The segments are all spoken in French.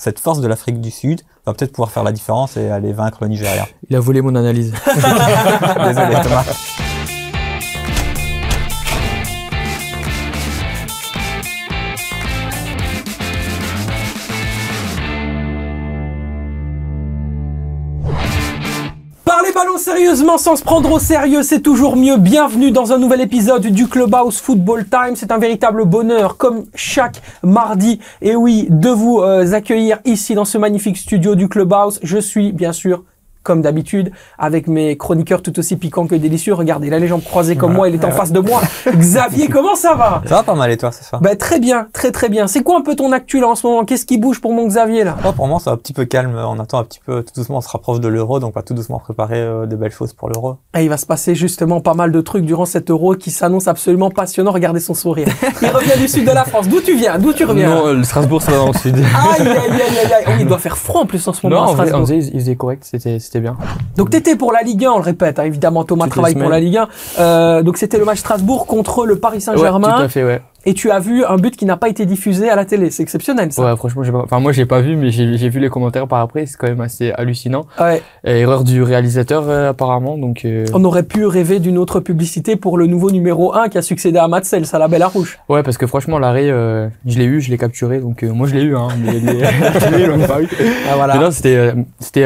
cette force de l'Afrique du Sud va peut-être pouvoir faire la différence et aller vaincre le Nigeria. Il a volé mon analyse. Désolé Thomas. Allons sérieusement sans se prendre au sérieux, c'est toujours mieux. Bienvenue dans un nouvel épisode du Clubhouse Football Time. C'est un véritable bonheur, comme chaque mardi, et oui, de vous euh, accueillir ici dans ce magnifique studio du Clubhouse. Je suis bien sûr comme d'habitude, avec mes chroniqueurs tout aussi piquants que délicieux. Regardez, la les jambes croisées comme moi, il est en face de moi. Xavier, comment ça va Ça va pas mal et toi, c'est ça bah, Très bien, très très bien. C'est quoi un peu ton actuel en ce moment Qu'est-ce qui bouge pour mon Xavier là oh, Pour moi, c'est un petit peu calme. On attend un petit peu, tout doucement, on se rapproche de l'euro, donc on va tout doucement préparer euh, de belles choses pour l'euro. Et il va se passer justement pas mal de trucs durant cet euro qui s'annonce absolument passionnant. Regardez son sourire. Il revient du sud de la France. D'où tu viens D'où tu reviens Non, euh, le Strasbourg, c'est dans le sud. aïe, oh, il doit faire froid en plus en ce moment. Non, Strasbourg. il faisait correct. C'était c'était bien. Donc t'étais pour la Ligue 1, on le répète, hein. évidemment Thomas travaille pour la Ligue 1. Euh, donc c'était le match Strasbourg contre le Paris Saint-Germain. Ouais, tout à fait, ouais et tu as vu un but qui n'a pas été diffusé à la télé. C'est exceptionnel, ça. Ouais, franchement, j'ai pas, enfin, moi, j'ai pas vu, mais j'ai vu les commentaires par après. C'est quand même assez hallucinant. Ouais. erreur du réalisateur, euh, apparemment. Donc, euh. On aurait pu rêver d'une autre publicité pour le nouveau numéro 1 qui a succédé à Matzel, ça la belle à rouge. Ouais, parce que franchement, l'arrêt, euh, je l'ai eu, je l'ai capturé. Donc, moi, je l'ai eu, hein. Mais pas eu. Ah, voilà. c'était,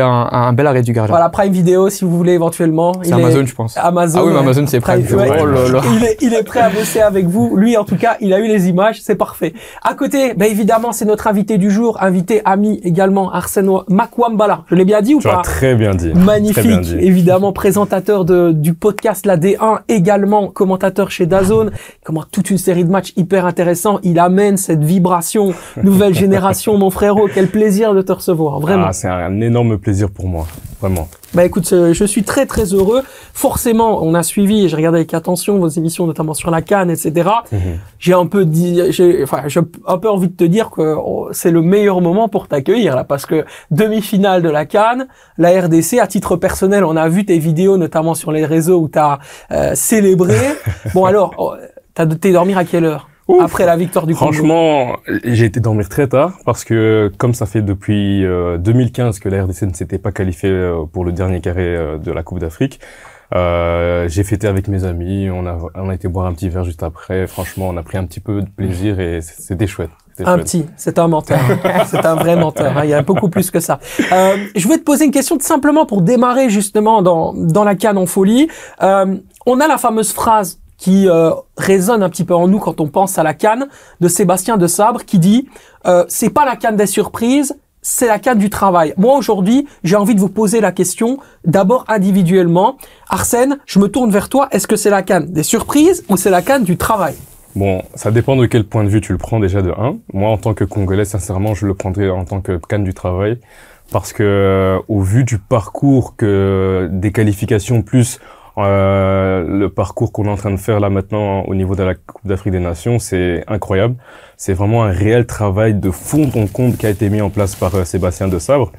un, bel arrêt du gardien. Voilà, Prime Vidéo. si vous voulez, éventuellement. C'est Amazon, je pense. Amazon. Ah oui, Amazon, c'est Prime. Oh il, est, il est prêt à bosser avec vous. Lui, en tout cas, il a eu les images, c'est parfait. À côté, ben évidemment, c'est notre invité du jour, invité ami également, Arsène Makwambala. Je l'ai bien dit ou tu pas Très bien dit. Magnifique, évidemment, présentateur de, du podcast La D1, également commentateur chez Dazone. Comment toute une série de matchs hyper intéressants. Il amène cette vibration nouvelle génération, mon frérot. Quel plaisir de te recevoir, vraiment. Ah, c'est un énorme plaisir pour moi, vraiment. Bah écoute, euh, je suis très très heureux. Forcément, on a suivi, et j'ai regardé avec attention vos émissions, notamment sur la Cannes, etc. Mhm. J'ai un peu dit, j'ai, enfin, j'ai un peu envie de te dire que oh, c'est le meilleur moment pour t'accueillir là, parce que demi-finale de la Cannes, la RDC, à titre personnel, on a vu tes vidéos, notamment sur les réseaux où t'as as euh, célébré. bon alors, oh, t'as t'es dormir à quelle heure après la victoire du Congo Franchement, j'ai été dormir très tard parce que comme ça fait depuis 2015 euh, que la RDC ne s'était pas qualifiée euh, pour le dernier carré euh, de la Coupe d'Afrique, euh, j'ai fêté avec mes amis, on a, on a été boire un petit verre juste après. Franchement, on a pris un petit peu de plaisir et c'était chouette. Un petit, c'est un menteur, c'est un vrai menteur. Hein. Il y a beaucoup plus que ça. Euh, je vais te poser une question simplement pour démarrer justement dans dans la canne en folie. Euh, on a la fameuse phrase qui euh, résonne un petit peu en nous quand on pense à la canne de Sébastien de Sabre qui dit euh, c'est pas la canne des surprises, c'est la canne du travail. Moi aujourd'hui, j'ai envie de vous poser la question d'abord individuellement. Arsène, je me tourne vers toi. Est-ce que c'est la canne des surprises ou c'est la canne du travail Bon, ça dépend de quel point de vue tu le prends déjà de 1. Moi, en tant que Congolais, sincèrement, je le prendrais en tant que canne du travail parce que euh, au vu du parcours que des qualifications plus euh, le parcours qu'on est en train de faire là maintenant au niveau de la Coupe d'Afrique des Nations, c'est incroyable. C'est vraiment un réel travail de fond en compte qui a été mis en place par euh, Sébastien de Sabre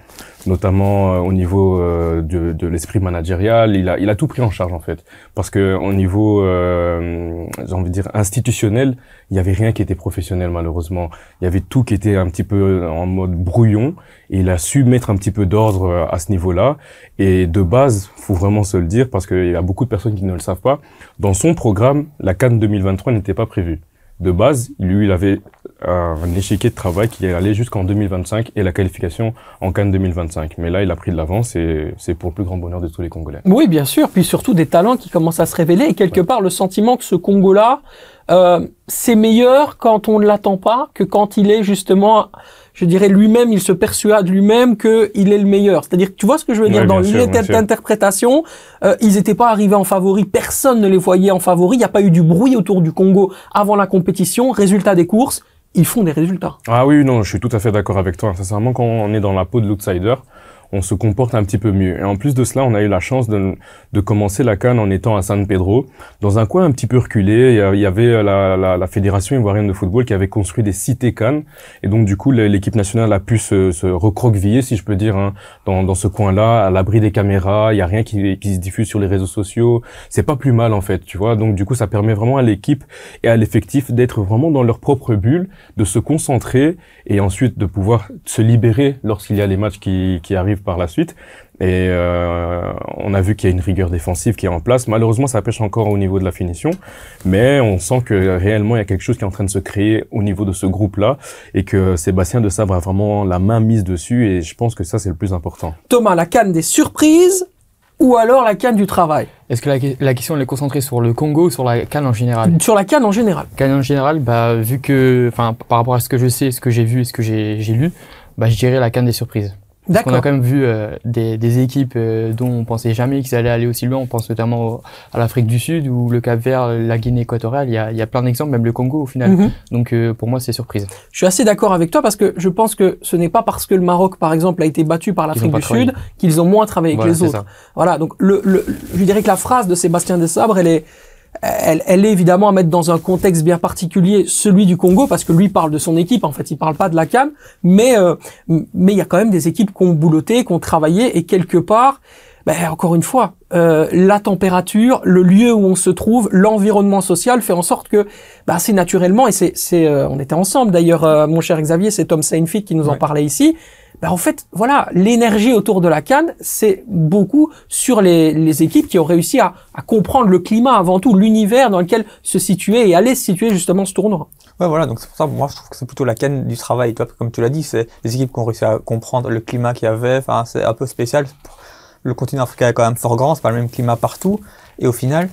notamment euh, au niveau euh, de, l'esprit managérial. Il a, tout pris en charge en fait, parce que au niveau, euh, j'ai envie de dire institutionnel, il y avait rien qui était professionnel malheureusement. Il y avait tout qui était un petit peu en mode brouillon. Et il a su mettre un petit peu d'ordre à ce niveau-là. Et de base, faut vraiment se le dire, parce qu'il y a beaucoup de personnes qui ne le savent pas. Dans son programme, la CAN 2023 n'était pas prévue de base, lui, il avait un échiquier de travail qui allait jusqu'en 2025 et la qualification en Cannes 2025. Mais là, il a pris de l'avance et c'est pour le plus grand bonheur de tous les Congolais. Oui, bien sûr. Puis surtout des talents qui commencent à se révéler et quelque part le sentiment que ce Congo-là, euh, c'est meilleur quand on ne l'attend pas que quand il est justement, je dirais lui-même, il se persuade lui-même qu'il est le meilleur. C'est-à-dire, tu vois ce que je veux dire dans Dans l'interprétation, euh, ils n'étaient pas arrivés en favori, personne ne les voyait en favori, il n'y a pas eu du bruit autour du Congo avant la compétition, résultat des courses, ils font des résultats. Ah oui, non, je suis tout à fait d'accord avec toi. Sincèrement, quand on est dans la peau de l'outsider, on se comporte un petit peu mieux. Et en plus de cela, on a eu la chance de, de commencer la canne en étant à San Pedro, dans un coin un petit peu reculé. Il y avait euh, la, la, fédération ivoirienne de football qui avait construit des cités cannes, et donc du coup l'équipe nationale a pu se, recroqueviller, si je peux dire, hein, dans, dans, ce coin-là, à l'abri des caméras. Il y a rien qui, qui se diffuse sur les réseaux sociaux. C'est pas plus mal en fait, tu vois. Donc du coup, ça permet vraiment à l'équipe et à l'effectif d'être vraiment dans leur propre bulle, de se concentrer et ensuite de pouvoir se libérer lorsqu'il y a les matchs qui, qui arrivent par la suite. Et euh, on a vu qu'il y a une rigueur défensive qui est en place. Malheureusement, ça pêche encore au niveau de la finition, mais on sent que réellement il y a quelque chose qui est en train de se créer au niveau de ce groupe-là et que Sébastien de Sabre a vraiment la main mise dessus. Et je pense que ça, c'est le plus important. Thomas, la canne des surprises ou alors la canne du travail Est-ce que la, question elle est concentrée sur le Congo ou sur la canne en général Sur la canne en général. Canne en général, bah vu que, enfin par rapport à ce que je sais, ce que j'ai vu, et ce que j'ai lu, bah je dirais la canne des surprises. D'accord. On a quand même vu euh, des, des, équipes euh, dont on pensait jamais qu'ils allaient aller aussi loin. On pense notamment à l'Afrique du Sud ou le Cap-Vert, euh, la Guinée équatoriale. Il y a, y a plein d'exemples, même le Congo au final. Mhm. Donc pour moi, c'est surprise. Je suis assez d'accord avec toi parce que je pense que ce n'est pas parce que le Maroc, par exemple, a été battu par l'Afrique du Sud qu'ils ont moins travaillé que les autres. Voilà. Donc le, je dirais que la phrase de Sébastien Desabre, elle est elle, est évidemment à mettre dans un contexte bien particulier, celui du Congo, parce que lui parle de son équipe, en fait, il parle pas de la CAM, mais euh, mais il y a quand même des équipes qui ont bouloté, qui ont travaillé, et quelque part, ben, encore une fois, euh, la température, le lieu où on se trouve, l'environnement social fait en sorte que c'est ben, naturellement, et c'est, euh, on était ensemble d'ailleurs, euh, mon cher Xavier, c'est Tom Seinfeld qui nous en parlait ici, ben, en fait, voilà, l'énergie autour de la canne, c'est beaucoup sur les, équipes qui ont réussi à, comprendre le climat avant tout, l'univers dans lequel se situer et aller se situer justement ce tournoi. Ouais, voilà, donc c'est pour ça, moi, je trouve que c'est plutôt la canne du travail. Toi, comme tu l'as dit, c'est les équipes qui ont réussi à comprendre le climat qu'il y avait. Enfin, c'est un peu spécial. Le continent africain est quand même fort grand, c'est pas le même climat partout. Et au final,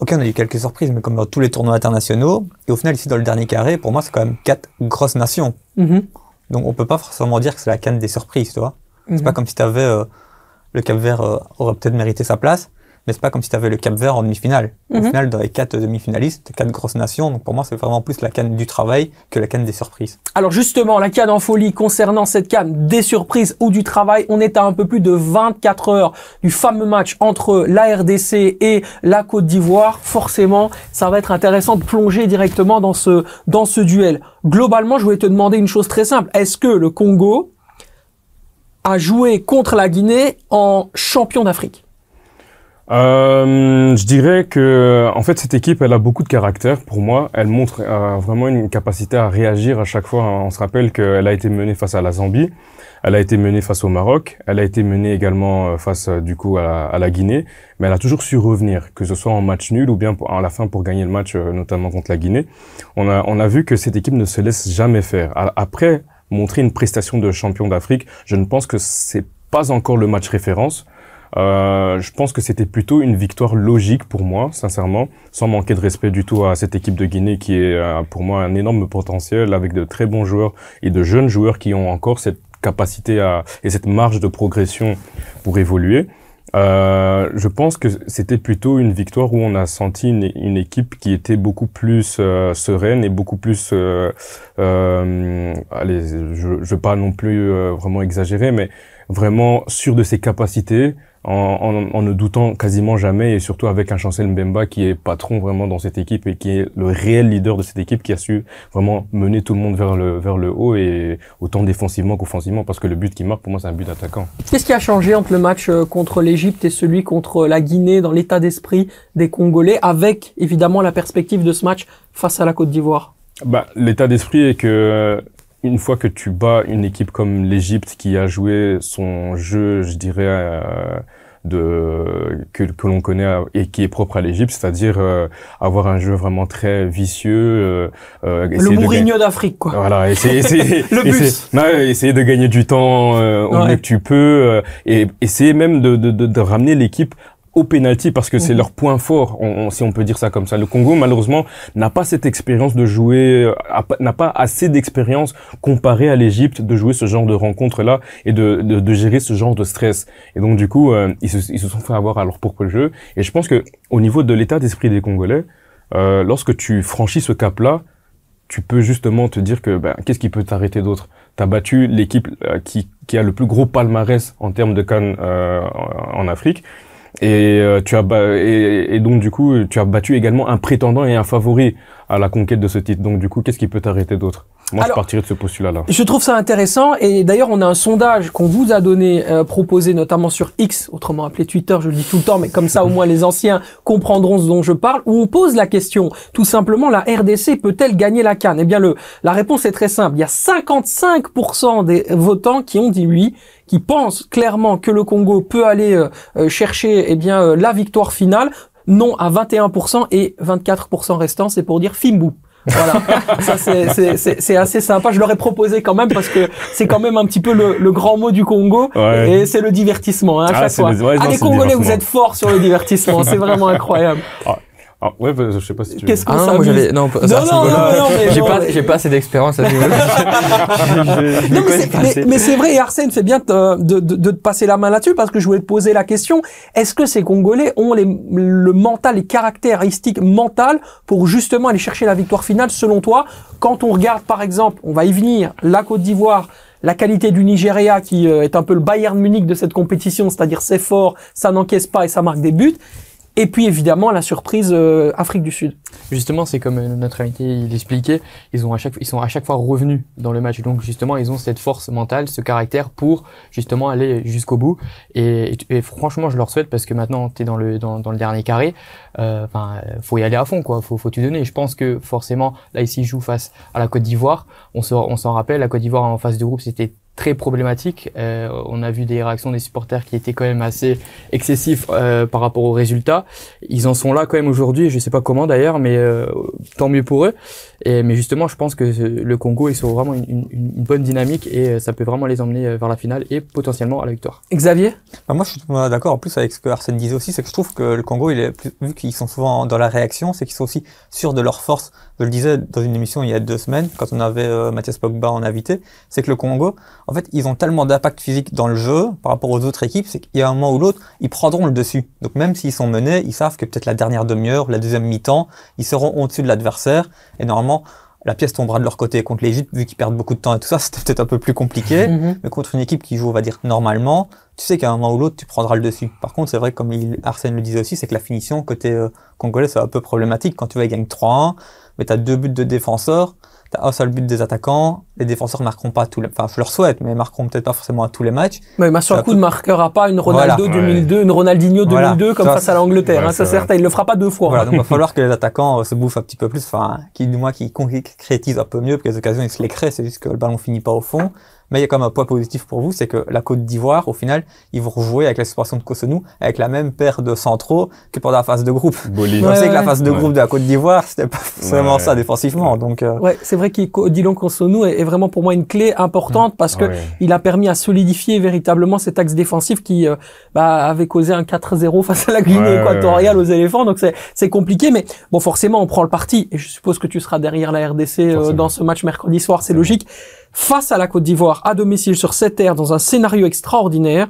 ok, on a eu quelques surprises, mais comme dans tous les tournois internationaux. Et au final, ici, dans le dernier carré, pour moi, c'est quand même quatre grosses nations. Mm-hmm. Donc on peut pas forcément dire que c'est la canne des surprises, tu vois. C'est pas mhm. comme si tu euh, le Cap Vert euh, aurait peut-être mérité sa place, mais c'est pas comme si tu avais le Cap Vert en demi-finale. Au mhm. final, dans les quatre demi-finalistes, quatre grosses nations, donc pour moi, c'est vraiment plus la canne du travail que la canne des surprises. Alors justement, la canne en folie concernant cette canne des surprises ou du travail, on est à un peu plus de 24 heures du fameux match entre la RDC et la Côte d'Ivoire. Forcément, ça va être intéressant de plonger directement dans ce, dans ce duel. Globalement, je voulais te demander une chose très simple. Est-ce que le Congo a joué contre la Guinée en champion d'Afrique euh, je dirais que, euh, en fait, cette équipe, elle a beaucoup de caractère. Pour moi, elle montre euh, vraiment une capacité à réagir à chaque fois. On se rappelle qu'elle a été menée face à la Zambie, elle a été menée face au Maroc, elle a été menée également euh, face du coup à la, Guinée, mais elle a toujours su revenir, que ce soit en match nul ou bien à la fin pour gagner le match, notamment contre la Guinée. On a, on a vu que cette équipe ne se laisse jamais faire. Après montrer une prestation de champion d'Afrique, je ne pense que c'est pas encore le match référence euh, je pense que c'était plutôt une victoire logique pour moi, sincèrement, sans manquer de respect du tout à cette équipe de Guinée qui est euh, pour moi un énorme potentiel avec de très bons joueurs et de jeunes joueurs qui ont encore cette capacité à, et cette marge de progression pour évoluer. Euh, je pense que c'était plutôt une victoire où on a senti une, équipe qui était beaucoup plus euh, sereine et beaucoup plus, euh, allez, je ne veux pas non plus vraiment exagérer, mais vraiment sûre de ses capacités, en, ne doutant quasiment jamais et surtout avec un Chancel Mbemba qui est patron vraiment dans cette équipe et qui est le réel leader de cette équipe qui a su vraiment mener tout le monde vers le, vers le haut et autant défensivement qu'offensivement parce que le but qui marque pour moi c'est un but d'attaquant. Qu'est-ce qui a changé entre le match euh, contre l'Égypte et celui contre la Guinée dans l'état d'esprit des Congolais avec évidemment la perspective de ce match face à la Côte d'Ivoire bah, L'état d'esprit est que une fois que tu bats une équipe comme l'Égypte qui a joué son jeu, je dirais, euh, de que, l'on connaît euh, et qui est propre à l'Égypte, c'est-à-dire euh, avoir un jeu vraiment très vicieux. le Mourinho d'Afrique, quoi. Voilà, essayer, de gagner du temps au mieux que tu peux et essayer même de, de, de ramener l'équipe au penalty parce que c'est mhm. leur point fort, on, si on peut dire ça comme ça. Le Congo, malheureusement, n'a pas cette expérience de jouer, euh, n'a pas assez d'expérience comparée à l'Égypte de jouer ce genre de rencontre-là et de, de, gérer ce genre de stress. Et donc, du coup, euh, ils, se, sont fait avoir à leur propre jeu. Et je pense que au niveau de l'état d'esprit des Congolais, euh, lorsque tu franchis ce cap-là, tu peux justement te dire que ben, qu'est-ce qui peut t'arrêter d'autre T'as battu l'équipe qui, qui, a le plus gros palmarès en termes de cannes en Afrique et, euh, tu as et, donc, du coup, tu as battu également un prétendant et un favori à la conquête de ce titre. Donc du coup, qu'est-ce qui peut t'arrêter d'autre Moi, je partirais de ce postulat-là. Je trouve ça intéressant et d'ailleurs, on a un sondage qu'on vous a donné, euh, proposé notamment sur X, autrement appelé Twitter, je le dis tout le temps, mais comme ça au moins les anciens comprendront ce dont je parle, où on pose la question tout simplement, la RDC peut-elle gagner la Cannes Eh bien, le, la réponse est très simple. Il y a 55% des votants qui ont dit oui, qui pensent clairement que le Congo peut aller euh, euh, chercher eh bien la victoire finale non à 21% et 24% restant, c'est pour dire Fimbou. voilà, c'est assez sympa. Je l'aurais proposé quand même parce que c'est quand même un petit peu le, grand mot du Congo et c'est le divertissement hein, à ah, chaque fois. ah, les Congolais, vous êtes forts sur le divertissement, c'est vraiment incroyable. Ah, ah, ouais, bah, je sais pas si tu. Qu'est-ce que ah, ça non, Non, non, non, non, j'ai pas, j'ai pas assez d'expérience à Non, mais, mais c'est vrai, Arsène fait bien de, de, de, te passer la main là-dessus parce que je voulais te poser la question. Est-ce que ces Congolais ont les, le mental, les caractéristiques mentales pour justement aller chercher la victoire finale selon toi? Quand on regarde, par exemple, on va y venir, la Côte d'Ivoire, la qualité du Nigeria qui euh, est un peu le Bayern Munich de cette compétition, c'est-à-dire c'est fort, ça n'encaisse pas et ça marque des buts. Et puis évidemment la surprise euh, Afrique du Sud. Justement, c'est comme euh, notre invité il expliquait, ils ont à chaque ils sont à chaque fois revenus dans le match. Donc justement, ils ont cette force mentale, ce caractère pour justement aller jusqu'au bout. Et, franchement, je leur souhaite parce que maintenant tu es dans le dans, le dernier carré. Euh, enfin, faut y aller à fond quoi. Faut faut donner. je pense que forcément là ici joue face à la Côte d'Ivoire. On se, on s'en rappelle, la Côte d'Ivoire en face de groupe c'était très problématique. Euh, on a vu des réactions des supporters qui étaient quand même assez excessifs euh, par rapport aux résultats. Ils en sont là quand même aujourd'hui. Je sais pas comment d'ailleurs, mais euh, tant mieux pour eux. Et, mais justement, je pense que le Congo ils sont vraiment une, une, bonne dynamique et ça peut vraiment les emmener vers la finale et potentiellement à la victoire. Xavier bah Moi, je suis d'accord en plus avec ce que Arsène disait aussi, c'est que je trouve que le Congo, il est plus, vu qu'ils sont souvent dans la réaction, c'est qu'ils sont aussi sûrs de leur force. Je le disais dans une émission il y a deux semaines, quand on avait Mathias Pogba en invité, c'est que le Congo, en fait, ils ont tellement d'impact physique dans le jeu par rapport aux autres équipes, c'est qu'il y a un moment ou l'autre, ils prendront le dessus. Donc même s'ils sont menés, ils savent que peut-être la dernière demi-heure, la deuxième mi-temps, ils seront au-dessus de l'adversaire. Et normalement, la pièce tombera de leur côté contre l'Égypte, vu qu'ils perdent beaucoup de temps et tout ça, c'était peut-être un peu plus compliqué. Mhm. Mais contre une équipe qui joue, on va dire, normalement, tu sais qu'à un moment ou l'autre, tu prendras le dessus. Par contre, c'est vrai, comme il, Arsène le disait aussi, c'est que la finition côté euh, congolais, c'est un peu problématique. Quand tu vas, ils gagnent 3-1, mais tu as deux buts de défenseurs tu as un seul but des attaquants. Les défenseurs marqueront pas tous les. Enfin, je leur souhaite, mais marqueront peut-être pas forcément à tous les matchs. Mais de ne marquera pas une Ronaldo 2002, une Ronaldinho 2002 comme face à l'Angleterre. hein, ça, certain, il le fera pas deux fois. donc il va falloir que les attaquants euh, se bouffent un petit peu plus, enfin, qui, du moins, qui concrétisent un peu mieux, parce que les occasions, ils se les créent. C'est juste que le ballon finit pas au fond. Mais il y a quand même un point positif pour vous, c'est que la Côte d'Ivoire, au final, ils vont rejouer avec la de Kossenu, avec la même paire de centraux que pendant la phase de groupe. Bolivie. On sait que la phase de groupe de la Côte d'Ivoire, c'était pas forcément ça défensivement. Donc, euh. ouais, c'est vrai qu'Odilon est, est, vraiment pour moi une clé importante mm. parce que il a permis à solidifier véritablement cet axe défensif qui euh, bah, avait causé un 4-0 face à la Guinée équatoriale aux éléphants. Donc c'est compliqué, mais bon, forcément, on prend le parti. Et je suppose que tu seras derrière la RDC euh, dans ce match mercredi soir, c'est logique face à la Côte d'Ivoire, à domicile sur cette terre, dans un scénario extraordinaire.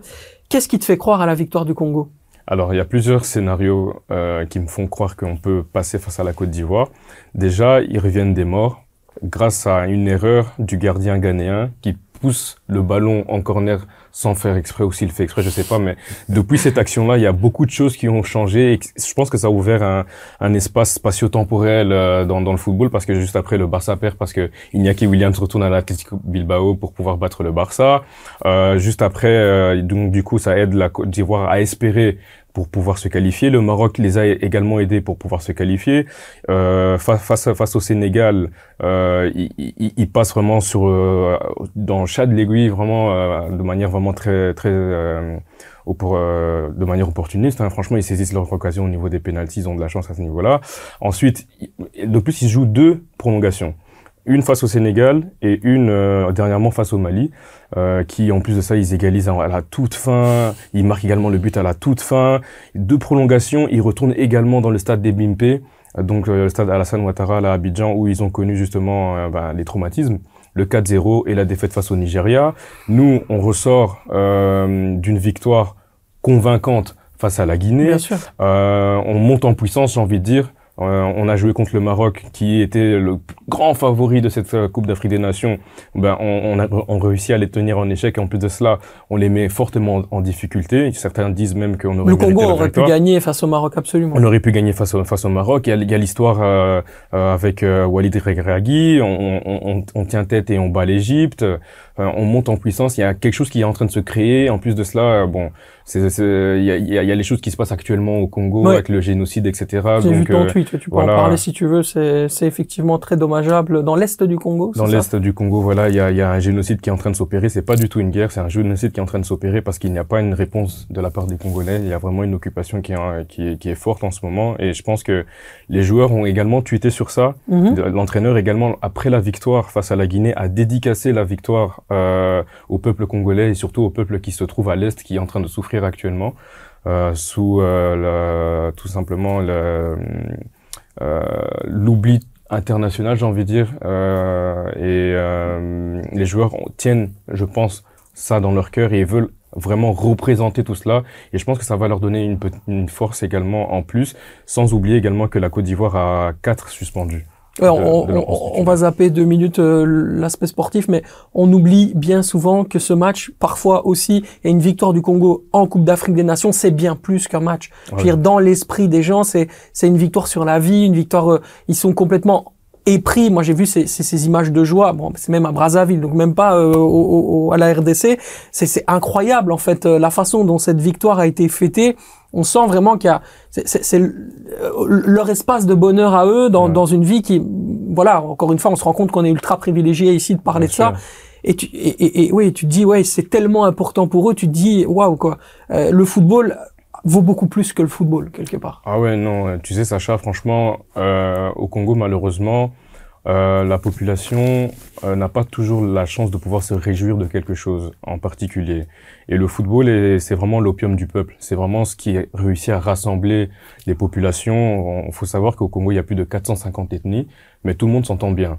Qu'est-ce qui te fait croire à la victoire du Congo alors, il y a plusieurs scénarios euh, qui me font croire qu'on peut passer face à la Côte d'Ivoire. Déjà, ils reviennent des morts grâce à une erreur du gardien ghanéen qui pousse le ballon en corner sans faire exprès ou s'il fait exprès, je sais pas, mais depuis cette action-là, il y a beaucoup de choses qui ont changé et je pense que ça a ouvert un, espace spatio-temporel euh, dans, le football parce que juste après le Barça perd parce que Iñaki Williams retourne à l'Atlético Bilbao pour pouvoir battre le Barça. Euh, juste après, euh, donc du coup, ça aide la Côte d'Ivoire à espérer pour pouvoir se qualifier. Le Maroc les a également aidés pour pouvoir se qualifier. Euh, face, face, au Sénégal, euh, il, passe vraiment sur euh, dans de l'aiguille vraiment euh, de manière vraiment très très euh, de manière opportuniste. Hein. Franchement, ils saisissent leur occasion au niveau des pénalties, ils ont de la chance à ce niveau-là. Ensuite, de plus, ils jouent deux prolongations une face au Sénégal et une euh, dernièrement face au Mali, euh, qui en plus de ça, ils égalisent à la toute fin, ils marquent également le but à la toute fin, deux prolongations, ils retournent également dans le stade des Bimpe, euh, donc le stade Alassane Ouattara à Abidjan, où ils ont connu justement ben, les traumatismes, le 4-0 et la défaite face au Nigeria. Nous, on ressort d'une victoire convaincante face à la Guinée, on monte en puissance, j'ai envie de dire, euh, on a joué contre le Maroc, qui était le grand favori de cette euh, Coupe d'Afrique des Nations. Ben, on, a, on réussit à les tenir en échec. Et en plus de cela, on les met fortement en, difficulté. Certains disent même qu'on aurait Le Congo aurait pu gagner face au Maroc, absolument. On aurait pu gagner face au, face au Maroc. Il y a, l'histoire euh, avec Walid Regragui. On, on, tient tête et on bat l'Égypte. Euh, on monte en puissance, il y a quelque chose qui est en train de se créer. En plus de cela, euh, bon, il y, y, y a, les choses qui se passent actuellement au Congo avec le génocide, etc. J'ai vu ton tweet, tu peux en parler si tu veux. C'est effectivement très dommageable dans l'est du Congo. Dans l'est du Congo, voilà, il y a, un génocide qui est en train de s'opérer. C'est pas du tout une guerre, c'est un génocide qui est en train de s'opérer parce qu'il n'y a pas une réponse de la part des Congolais. Il y a vraiment une occupation qui est, qui, forte en ce moment et je pense que les joueurs ont également tweeté sur ça. Mhm. L'entraîneur également après la victoire face à la Guinée a dédicacé la victoire euh, au peuple congolais et surtout au peuple qui se trouve à l'Est, qui est en train de souffrir actuellement euh, sous euh, tout simplement l'oubli international, j'ai envie de dire. et les joueurs tiennent, je pense, ça dans leur cœur et veulent vraiment représenter tout cela. Et je pense que ça va leur donner une, une force également en plus, sans oublier également que la Côte d'Ivoire a quatre suspendus. Euh, on, va euh, zapper deux minutes euh, l'aspect sportif, mais on oublie bien souvent que ce match, parfois aussi, et une victoire du Congo en Coupe d'Afrique des Nations, c'est bien plus qu'un match. dans l'esprit des gens, c'est c'est une victoire sur la vie, une victoire. ils sont complètement épris. Moi, j'ai vu ces, ces, ces, images de joie. Bon, c'est même à Brazzaville, donc même pas euh, au, à la RDC. C'est incroyable, en fait, euh, la façon dont cette victoire a été fêtée. On sent vraiment qu'il y a c'est leur espace de bonheur à eux dans, dans une vie qui, voilà, encore une fois, on se rend compte qu'on est ultra privilégié ici de parler de ça et tu et, et, et, oui tu te dis ouais c'est tellement important pour eux tu te dis waouh quoi euh, le football vaut beaucoup plus que le football, quelque part. Ah ouais, non, tu sais, Sacha, franchement, euh, au Congo, malheureusement, euh, la population euh, n'a pas toujours la chance de pouvoir se réjouir de quelque chose en particulier. Et le football, c'est vraiment l'opium du peuple. C'est vraiment ce qui réussit à rassembler les populations. Il faut savoir qu'au Congo, il y a plus de 450 ethnies, mais tout le monde s'entend bien.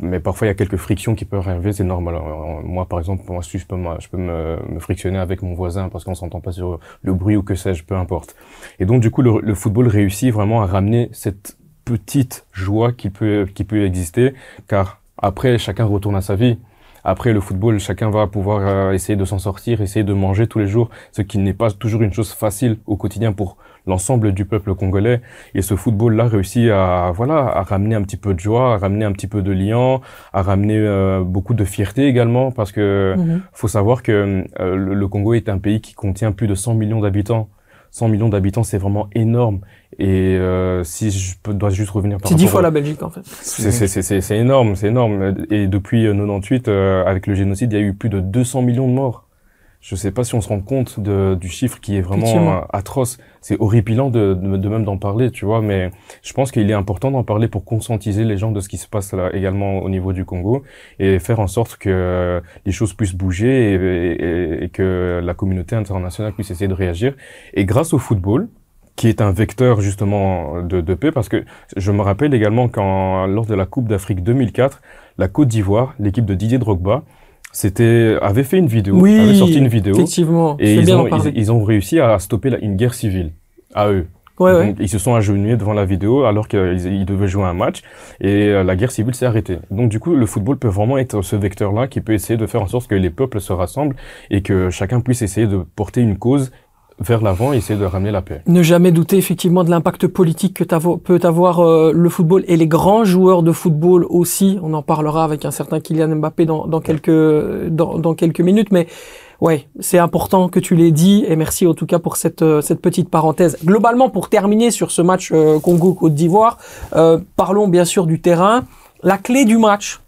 Mais parfois, il y a quelques frictions qui peuvent arriver, c'est normal. Euh, moi, par exemple, moi, je peux, je peux me, frictionner avec mon voisin parce qu'on s'entend pas sur le bruit ou que sais-je, peu importe. Et donc, du coup, le, football réussit vraiment à ramener cette petite joie qui peut, qui peut exister, car après, chacun retourne à sa vie. Après le football, chacun va pouvoir euh, essayer de s'en sortir, essayer de manger tous les jours, ce qui n'est pas toujours une chose facile au quotidien pour l'ensemble du peuple congolais. Et ce football-là réussit à, voilà, à ramener un petit peu de joie, à ramener un petit peu de lien, à ramener euh, beaucoup de fierté également, parce que mhm. faut savoir que euh, le, Congo est un pays qui contient plus de 100 millions d'habitants. 100 millions d'habitants, c'est vraiment énorme. Et euh, si je dois juste revenir par C'est dix fois la Belgique, en fait. C'est énorme, c'est énorme. Et depuis 98, avec le génocide, il y a eu plus de 200 millions de morts je ne sais pas si on se rend compte du chiffre qui est vraiment euh, atroce. C'est horripilant de, même d'en parler, tu vois, mais je pense qu'il est important d'en parler pour conscientiser les gens de ce qui se passe là également au niveau du Congo et faire en sorte que euh, les choses puissent bouger et, que la communauté internationale puisse essayer de réagir. Et grâce au football, qui est un vecteur justement de, de paix, parce que je me rappelle également quand lors de la Coupe d'Afrique 2004, la Côte d'Ivoire, l'équipe de Didier Drogba, c'était avait fait une vidéo, oui, avait sorti une vidéo, effectivement, et ils, ont, réussi à stopper une guerre civile à eux. Ils se sont agenouillés devant la vidéo alors qu'ils devaient jouer un match et euh, la guerre civile s'est arrêtée. Donc du coup, le football peut vraiment être ce vecteur-là qui peut essayer de faire en sorte que les peuples se rassemblent et que chacun puisse essayer de porter une cause vers l'avant et essayer de ramener la paix. Ne jamais douter effectivement de l'impact politique que peut avoir euh, le football et les grands joueurs de football aussi. On en parlera avec un certain Kylian Mbappé dans, quelques, dans, quelques minutes, mais ouais, c'est important que tu l'aies dit et merci en tout cas pour cette, euh, cette petite parenthèse. Globalement, pour terminer sur ce match euh, Congo-Côte d'Ivoire, parlons bien sûr du terrain. La clé du match,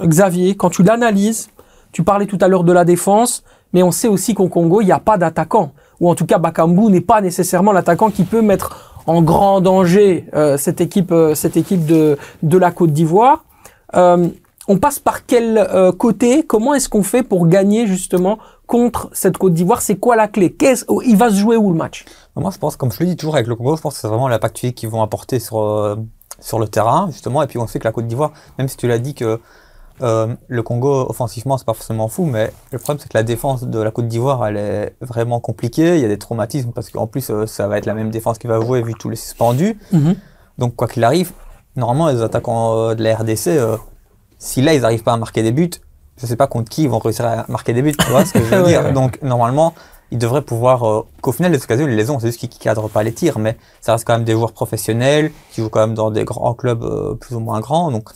Xavier, quand tu l'analyses, tu parlais tout à l'heure de la défense, mais on sait aussi qu'au Congo, il n'y a pas d'attaquant ou en tout cas Bakambu n'est pas nécessairement l'attaquant qui peut mettre en grand danger euh, cette équipe, euh, cette équipe de, de la Côte d'Ivoire. Euh, on passe par quel côté Comment est-ce qu'on fait pour gagner justement contre cette Côte d'Ivoire C'est quoi la clé oh, Il va se jouer où le match Moi, je pense, comme je le dis toujours avec le Congo, je pense que c'est vraiment l'impact qu'ils vont apporter sur sur le terrain justement. Et puis on sait que la Côte d'Ivoire, même si tu l'as dit que euh, le Congo, offensivement, c'est pas forcément fou, mais le problème, c'est que la défense de la Côte d'Ivoire, elle est vraiment compliquée. Il y a des traumatismes parce qu'en plus, euh, ça va être la même défense qui va jouer vu tous les suspendus. Mhm. Donc, quoi qu'il arrive, normalement, les attaquants euh, de la RDC, si là, ils n'arrivent pas à marquer des buts, je sais pas contre qui ils vont réussir à marquer des buts. Tu vois ce que je veux dire Donc, normalement, ils devraient pouvoir. Qu'au final, les occasions, ils les ont. C'est juste qu'ils cadrent pas les tirs, mais ça reste quand même des joueurs professionnels qui jouent quand même dans des grands clubs plus ou moins grands. Donc,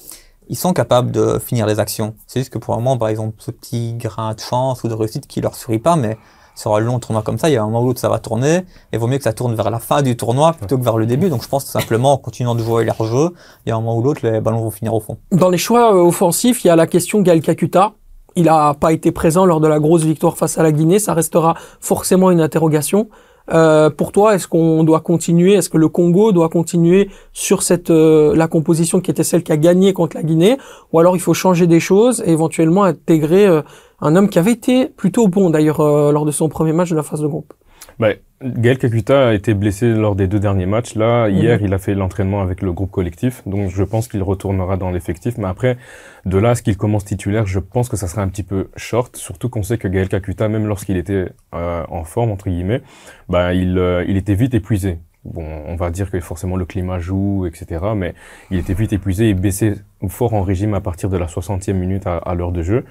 ils sont capables de finir les actions. C'est juste que pour un moment, par exemple, ce petit grain de chance ou de réussite qui leur sourit pas, mais sur un long tournoi comme ça, il y a un moment l'autre ça va tourner, et vaut mieux que ça tourne vers la fin du tournoi plutôt que vers le début. Donc je pense simplement, en continuant de jouer leur jeu, il y a un moment ou l'autre, les ballons vont finir au fond. Dans les choix euh, offensifs, il y a la question Gael Kakuta. Il n'a pas été présent lors de la grosse victoire face à la Guinée, ça restera forcément une interrogation. Euh, pour toi, est-ce qu'on doit continuer Est-ce que le Congo doit continuer sur cette euh, la composition qui était celle qui a gagné contre la Guinée Ou alors il faut changer des choses et éventuellement intégrer euh, un homme qui avait été plutôt bon d'ailleurs euh, lors de son premier match de la phase de groupe bah, Gaël Kakuta a été blessé lors des deux derniers matchs. Là, mhm. hier, il a fait l'entraînement avec le groupe collectif, donc je pense qu'il retournera dans l'effectif. Mais après, de là à ce qu'il commence titulaire, je pense que ça sera un petit peu short, surtout qu'on sait que Gaël Kakuta, même lorsqu'il était euh, en forme entre guillemets, bah il euh, était vite épuisé bon, on va dire que forcément le climat joue, etc. Mais il était vite épuisé et baissé fort en régime à partir de la 60e minute à, l'heure de jeu.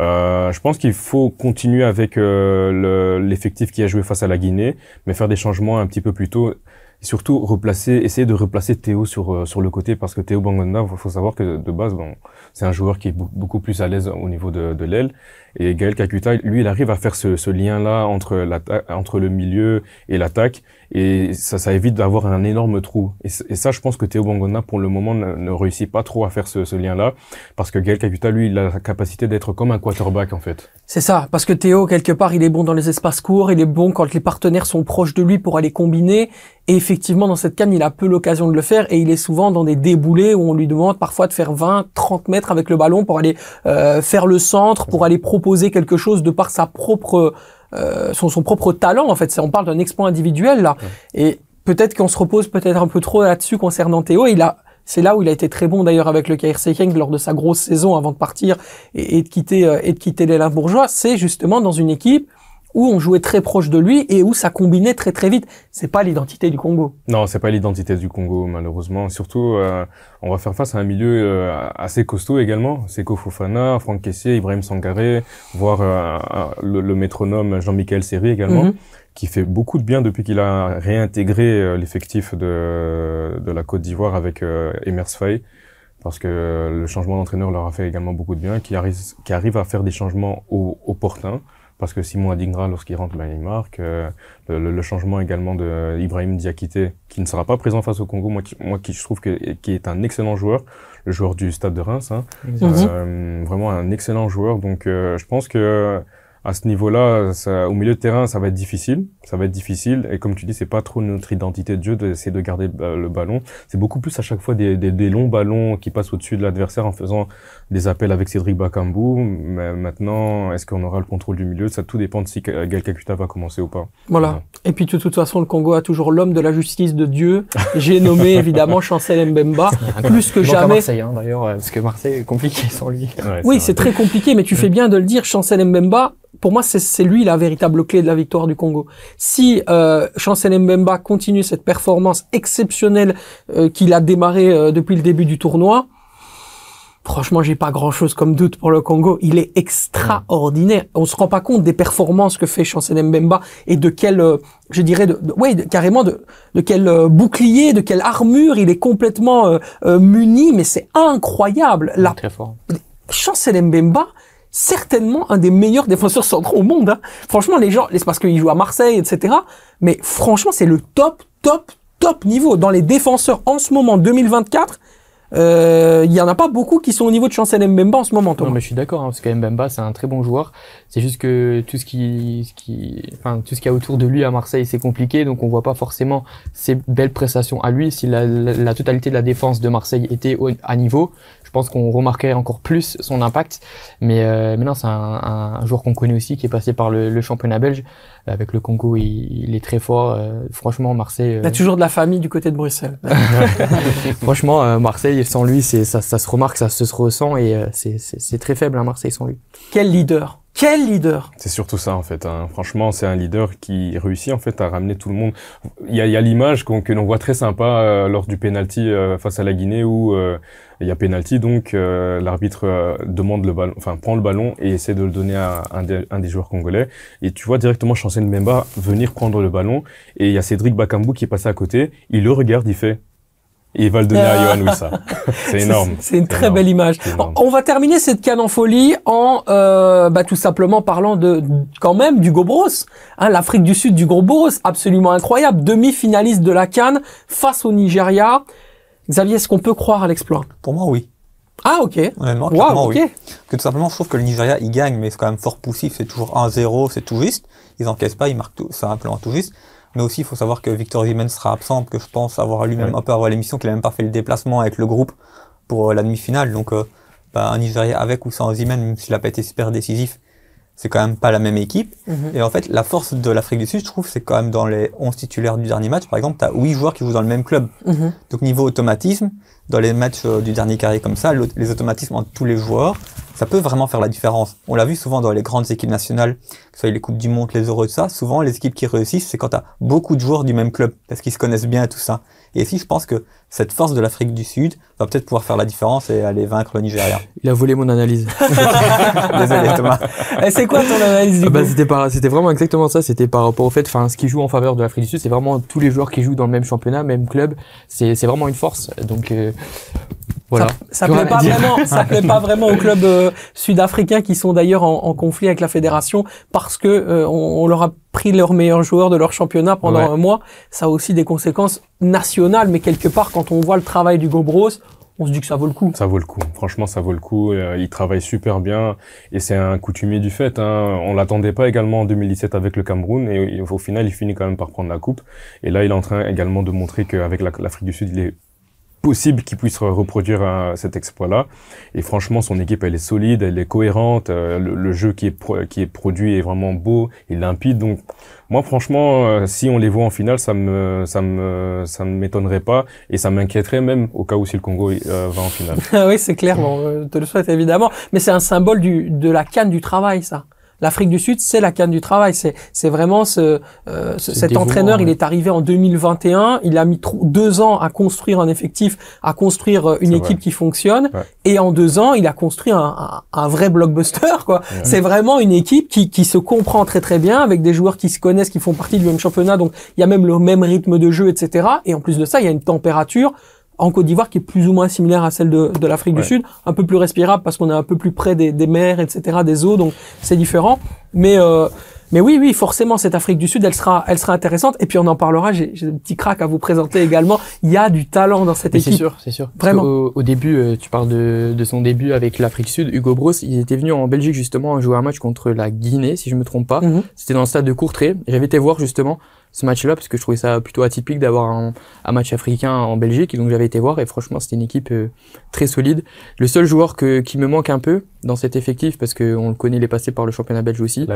Euh, je pense qu'il faut continuer avec euh, l'effectif qui a joué face à la Guinée, mais faire des changements un petit peu plus tôt. Et surtout replacer, essayer de replacer Théo sur euh, sur le côté parce que Théo Bangonda, faut savoir que de base, bon, c'est un joueur qui est beaucoup plus à l'aise au niveau de, de l'aile. Et Gaël Kakuta, lui, il arrive à faire ce, ce lien là entre entre le milieu et l'attaque et ça, ça évite d'avoir un énorme trou. Et, ça, je pense que Théo Bangona, pour le moment, ne, réussit pas trop à faire ce, lien-là, parce que Gael Kakuta, lui, il a la capacité d'être comme un quarterback, en fait. C'est ça, parce que Théo, quelque part, il est bon dans les espaces courts, il est bon quand les partenaires sont proches de lui pour aller combiner, et effectivement, dans cette canne, il a peu l'occasion de le faire, et il est souvent dans des déboulés où on lui demande parfois de faire 20, 30 mètres avec le ballon pour aller euh, faire le centre, pour aller proposer quelque chose de par sa propre euh, son, son, propre talent en fait. On parle d'un exploit individuel là. Et peut-être qu'on se repose peut-être un peu trop là-dessus concernant Théo. Il a c'est là où il a été très bon d'ailleurs avec le KRC Genk lors de sa grosse saison avant de partir et, de quitter euh, et de quitter les Limbourgeois. C'est justement dans une équipe où on jouait très proche de lui et où ça combinait très très vite. C'est pas l'identité du Congo. Non, c'est pas l'identité du Congo malheureusement. Surtout, euh, on va faire face à un milieu euh, assez costaud également. Seko Fofana, Franck Kessier, Ibrahim Sangaré, voire euh, le, métronome Jean-Michel Serry également. Mhm. qui fait beaucoup de bien depuis qu'il a réintégré l'effectif de, de la Côte d'Ivoire avec Emers Faye parce que le changement d'entraîneur leur a fait également beaucoup de bien, qui, arrive qui arrive à faire des changements au, au parce que Simon Adingra, lorsqu'il rentre, ben, il le, changement également de Ibrahim Diakité, qui ne sera pas présent face au Congo, moi qui, moi, je trouve que, qui est un excellent joueur, le joueur du Stade de Reims, hein. Euh, vraiment un excellent joueur. Donc euh, je pense que à ce niveau-là, au milieu de terrain, ça va être difficile. Ça va être difficile. Et comme tu dis, c'est pas trop notre identité de jeu d'essayer de garder bah, le ballon. C'est beaucoup plus à chaque fois des, des, longs ballons qui passent au-dessus de l'adversaire en faisant des appels avec Cédric Bakambu. Mais maintenant, est-ce qu'on aura le contrôle du milieu Ça tout dépend de si Gal Kakuta va commencer ou pas. Voilà. Et puis de toute façon, le Congo a toujours l'homme de la justice de Dieu. J'ai nommé évidemment Chancel Mbemba plus que jamais. Marseille hein, d'ailleurs, euh, parce que Marseille est compliqué sans lui. oui, c'est très compliqué, mais tu fais bien de le dire. Chancel Mbemba, pour moi, c'est lui la véritable clé de la victoire du Congo. Si euh, Chancel Mbemba continue cette performance exceptionnelle euh, qu'il a démarrée euh, depuis le début du tournoi, franchement, j'ai pas grand-chose comme doute pour le Congo. Il est extraordinaire. On se rend pas compte des performances que fait Chancel Mbemba et de quel, euh, je dirais, de, carrément de, de quel bouclier, de quelle armure il est complètement muni. Mais c'est incroyable. La, Chancel Mbemba, certainement un des meilleurs défenseurs centraux au monde. Hein. Franchement, les gens, c'est parce qu'il joue à Marseille, etc. Mais franchement, c'est le top, top, top niveau. Dans les défenseurs en ce moment, 2024, euh, il n'y y en a pas beaucoup qui sont au niveau de Chancel Mbemba en ce moment. Non, mais je suis d'accord, hein, parce que Mbemba, c'est un très bon joueur. C'est juste que tout ce qui, qui, enfin, tout ce qu'il y a autour de lui à Marseille, c'est compliqué, donc on voit pas forcément ses belles prestations à lui. Si la, totalité de la défense de Marseille était à niveau, je pense qu'on remarquait encore plus son impact. Mais, euh, maintenant c'est un, un, joueur qu'on connaît aussi, qui est passé par le, le championnat belge. Avec le Congo, il, est très fort. Euh, franchement, Marseille. Il a euh, toujours de la famille du côté de Bruxelles. franchement, Marseille sans lui, c'est ça, ça se remarque, ça se ressent et c'est très faible hein, Marseille sans lui. Quel leader quel leader C'est surtout ça en fait. Hein. Franchement, c'est un leader qui réussit en fait à ramener tout le monde. Il y a, l'image que l'on voit très sympa euh, lors du penalty euh, face à la Guinée où euh, il y a penalty, donc l'arbitre demande le ballon, enfin prend le ballon et essaie de le donner à un, des, joueurs congolais. Et tu vois directement Chancel Memba venir prendre le ballon et il y a Cédric Bakambu qui est passé à côté. Il le regarde, il fait ils veulent donner à Johan Wissa. C'est énorme. C'est une très belle image. On va terminer cette canne en folie en euh, bah, tout simplement parlant de quand même du Gobros, hein, l'Afrique du Sud du Gobros, absolument incroyable, demi-finaliste de la canne face au Nigeria. Xavier, est-ce qu'on peut croire à l'exploit Pour moi, oui. Ah ok. Honnêtement, wow, oui. Que tout simplement, je trouve que le Nigeria, il gagne, mais c'est quand même fort poussif. C'est toujours 1-0, c'est tout juste. Ils encaissent pas, ils marquent tout, simplement tout juste. Mais aussi, il faut savoir que Victor Zimane sera absent, que je pense avoir lui-même un peu voir l'émission, qu'il a même pas fait le déplacement avec le groupe pour euh, la demi-finale. Donc, euh, bah, un Nigeria avec ou sans Zimane, même s'il n'a pas été super décisif, c'est quand même pas la même équipe. Mhm. Et en fait, la force de l'Afrique du Sud, je trouve, c'est quand même dans les 11 titulaires du dernier match, par exemple, tu as 8 joueurs qui jouent dans le même club. Mhm. Donc, niveau automatisme, dans les matchs euh, du dernier carré comme ça, les automatismes entre tous les joueurs, ça peut vraiment faire la différence. On l'a vu souvent dans les grandes équipes nationales, que ce soit les Coupes du Monde, les Euros, tout ça. Souvent, les équipes qui réussissent, c'est quand tu as beaucoup de joueurs du même club, parce qu'ils se connaissent bien et tout ça. Et si je pense que cette force de l'Afrique du Sud va peut-être pouvoir faire la différence et aller vaincre le Nigeria. Il a volé mon analyse. Désolé Thomas. Eh, c'est quoi ton analyse ah bah, c'était, vraiment exactement ça. C'était par rapport au fait, enfin, ce qui joue en faveur de l'Afrique du Sud, c'est vraiment tous les joueurs qui jouent dans le même championnat, même club. C'est, vraiment une force. Donc, euh, voilà. Ça, ça plaît pas vraiment, ça plaît pas vraiment aux clubs euh, sud-africains qui sont d'ailleurs en, en, conflit avec la fédération parce que euh, on, leur a pris leurs meilleurs joueurs de leur championnat pendant un mois. Ça a aussi des conséquences nationales, mais quelque part, quand on voit le travail du Gobros, on se dit que ça vaut le coup. Ça vaut le coup. Franchement, ça vaut le coup. Euh, il travaille super bien et c'est un coutumier du fait. Hein. On l'attendait pas également en 2017 avec le Cameroun et, au final, il finit quand même par prendre la coupe. Et là, il est en train également de montrer qu'avec l'Afrique du Sud, il est possible qu'il puisse reproduire euh, cet exploit-là. Et franchement, son équipe, elle est solide, elle est cohérente. Euh, le, jeu qui est, qui est produit est vraiment beau et limpide. Donc, moi, franchement, euh, si on les voit en finale, ça me, ça me, ça ne m'étonnerait pas et ça m'inquiéterait même au cas où si le Congo va en finale. ah oui, c'est clair. Bon, te le souhaite évidemment, mais c'est un symbole du, de la canne du travail, ça. L'Afrique du Sud, c'est la canne du travail. C'est, c'est vraiment ce, euh, cet entraîneur. Il est arrivé en 2021. Il a mis deux ans à construire un effectif, à construire euh, une équipe qui fonctionne. Et en deux ans, il a construit un, vrai blockbuster. Quoi. C'est vraiment une équipe qui, qui se comprend très très bien avec des joueurs qui se connaissent, qui font partie du même championnat. Donc il y a même le même rythme de jeu, etc. Et en plus de ça, il y a une température en Côte d'Ivoire qui est plus ou moins similaire à celle de, de l'Afrique du Sud, un peu plus respirable parce qu'on est un peu plus près des, des mers, etc., des eaux, donc c'est différent. Mais euh, mais oui, oui, forcément, cette Afrique du Sud, elle sera, elle sera intéressante. Et puis on en parlera. J'ai un petit crack à vous présenter également. Il y a du talent dans cette équipe. C'est sûr, c'est sûr. Vraiment. Au, début, euh, tu parles de, de son début avec l'Afrique du Sud. Hugo Bros, il était venu en Belgique justement jouer un match contre la Guinée, si je me trompe pas. Mhm. C'était dans le stade de Courtrai. J'avais été voir justement ce match-là parce que je trouvais ça plutôt atypique d'avoir un, match africain en Belgique. donc j'avais été voir et franchement c'était une équipe euh, très solide. Le seul joueur qui me manque un peu dans cet effectif parce qu'on le connaît, il est passé par le championnat belge aussi.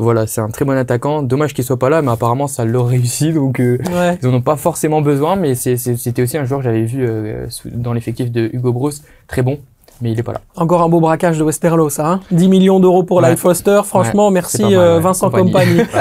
voilà, c'est un très bon attaquant. Dommage qu'il soit pas là, mais apparemment ça leur réussit donc euh, ils en ont pas forcément besoin. Mais c'était aussi un joueur que j'avais vu euh, dans l'effectif de Hugo Bros, très bon mais il est pas là. Encore un beau braquage de Westerlo, ça. Hein 10 millions d'euros pour ouais. Life Foster. Franchement, merci euh, Vincent Compagnie.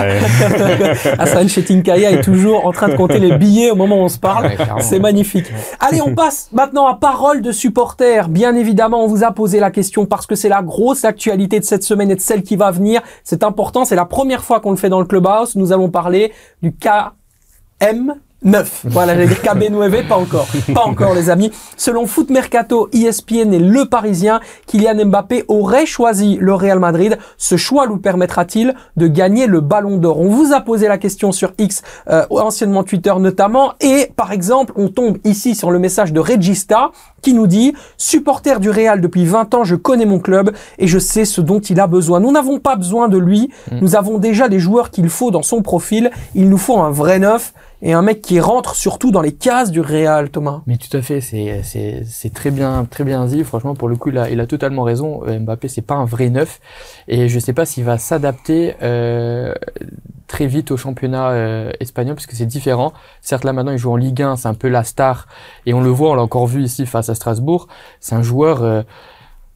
Hassan Chetinkaya est toujours en train de compter les billets au moment où on se parle. C'est magnifique. Allez, on passe maintenant à parole de supporters. Bien évidemment, on vous a posé la question parce que c'est la grosse actualité de cette semaine et de celle qui va venir. C'est important. C'est la première fois qu'on le fait dans le clubhouse. Nous allons parler du KM. 9. Voilà, j'allais dire KB9, e pas encore. Pas encore, les amis. Selon Foot Mercato, ESPN et Le Parisien, Kylian Mbappé aurait choisi le Real Madrid. Ce choix lui permettra-t-il de gagner le Ballon d'Or On vous a posé la question sur X, euh, anciennement Twitter notamment, et par exemple, on tombe ici sur le message de Regista qui nous dit « Supporter du Real depuis 20 ans, je connais mon club et je sais ce dont il a besoin. Nous n'avons pas besoin de lui, mmh. nous avons déjà les joueurs qu'il faut dans son profil, il nous faut un vrai neuf. » et un mec qui rentre surtout dans les cases du Real, Thomas. Mais tout à fait, c'est très bien, très bien dit. Franchement, pour le coup, il a, il a totalement raison. Euh, Mbappé, c'est pas un vrai neuf, et je sais pas s'il va s'adapter euh, très vite au championnat euh, espagnol parce que c'est différent. Certes, là maintenant, il joue en Ligue 1, c'est un peu la star, et on le voit, on l'a encore vu ici face à Strasbourg. C'est un joueur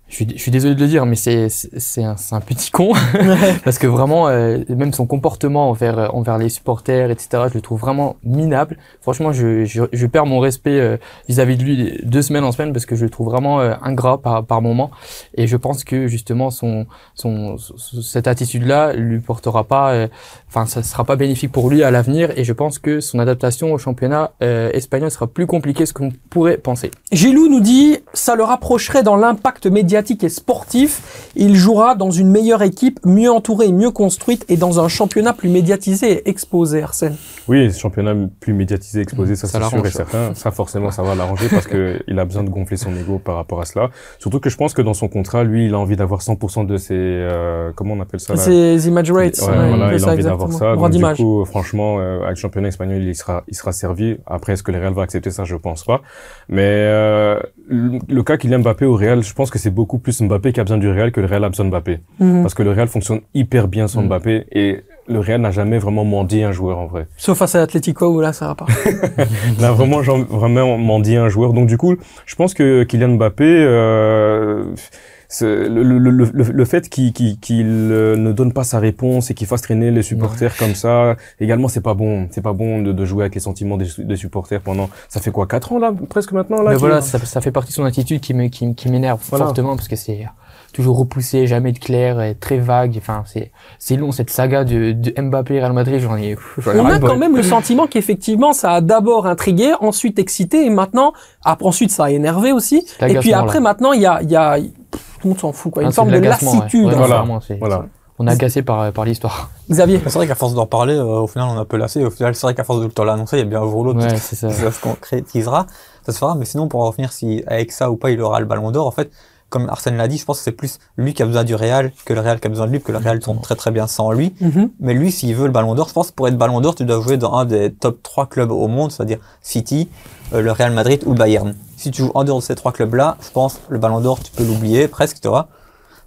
je suis, désolé de le dire, mais c'est un, un, petit con parce que vraiment, euh, même son comportement envers euh, envers les supporters, etc. Je le trouve vraiment minable. Franchement, je, je, je perds mon respect euh, vis-à-vis de lui deux semaines en semaine parce que je le trouve vraiment ingrat par par moment. Et je pense que justement son son, cette attitude là lui portera pas, enfin ça sera pas bénéfique pour lui à l'avenir. Et je pense que son adaptation au championnat espagnol sera plus compliquée que ce qu'on pourrait penser. Gilou nous dit ça le rapprocherait dans l'impact média et sportif, il jouera dans une meilleure équipe, mieux entourée, mieux construite et dans un championnat plus médiatisé et exposé, Arsène. Oui, championnat plus médiatisé, exposé, ça, ça c'est certain. Ça, forcément, ça va l'arranger parce que il a besoin de gonfler son ego par rapport à cela. Surtout que je pense que dans son contrat, lui, il a envie d'avoir 100% de ses, euh, comment on appelle ça? Ses image rates. il, a envie d'avoir ça. du coup, franchement, euh, avec le championnat espagnol, il sera, il sera servi. Après, est-ce que les Real va accepter ça? Je pense pas. Mais, euh, le, cas Kylian Mbappé au Real, je pense que c'est beaucoup plus Mbappé qui a besoin du Real que le Real a besoin de Mbappé. Mhm. Parce que le Real fonctionne hyper bien sans mhm. Mbappé et le Real n'a jamais vraiment mendié un joueur en vrai. Sauf face à l'Atletico où là ça va pas. a vraiment vraiment mendié un joueur. Donc du coup, je pense que Kylian Mbappé euh, le, le, le, le, fait qu'il euh, ne donne pas sa réponse et qu'il fasse traîner les supporters comme ça, également, c'est pas bon. C'est pas bon de, de, jouer avec les sentiments des, supporters pendant. Ça fait quoi, quatre ans là, presque maintenant là. voilà, ça, fait partie de son attitude qui me, qui, m'énerve fortement parce que c'est toujours repoussé, jamais de clair, et très vague. Enfin, c'est c'est long cette saga de, de Mbappé Real Madrid. J'en ai. On a quand même le sentiment qu'effectivement, ça a d'abord intrigué, ensuite excité, et maintenant, après, ensuite, ça a énervé aussi. Et puis après, maintenant, il y a, y a tout le monde s'en fout. Quoi. Une forme ah, de, lassitude. voilà. On a agacé par, par l'histoire. Xavier. C'est vrai qu'à force d'en parler, euh, au final, on a un peu lassé. Au final, c'est vrai qu'à force de le temps l'annoncer, il y a bien un rouleau l'autre ça. se concrétisera. Ça se fera. Mais sinon, pour en revenir si avec ça ou pas, il aura le ballon d'or, en fait, comme Arsène l'a dit, je pense que c'est plus lui qui a besoin du Real que le Real qui a besoin de lui, que le Real tourne très très bien sans lui. Mm-hmm. Mais lui, s'il veut le Ballon d'Or, je pense que pour être Ballon d'Or, tu dois jouer dans un des top 3 clubs au monde, c'est-à-dire City, euh, le Real Madrid ou Bayern si tu joues en dehors de ces trois clubs-là, je pense le Ballon d'Or, tu peux l'oublier presque, tu vois.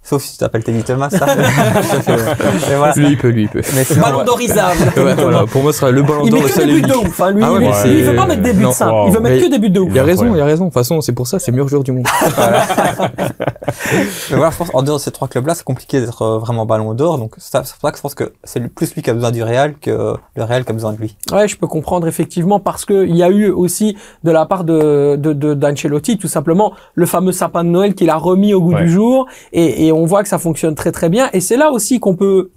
Sauf si tu t'appelles Teddy Thomas, Lui, il peut, lui, il peut. Mais ballon d'or ouais, Pour moi, ce sera le ballon d'or. Il met il veut pas mettre des buts simples. Il veut mettre que des buts de ouf. Il a raison, il a raison. De toute façon, c'est pour ça, c'est le meilleur joueur du monde. mais voilà, je pense, en dehors de ces trois clubs-là, c'est compliqué d'être euh, vraiment ballon d'or. Donc, c'est pour ça que je pense que c'est plus lui qui a besoin du Real que le Real qui a besoin de lui. Ouais, je peux comprendre, effectivement, parce qu'il y a eu aussi, de la part de, d'Ancelotti, tout simplement, le fameux sapin de Noël qu'il a remis au goût du jour. et on voit que ça fonctionne très très bien. Et c'est là aussi qu'on peut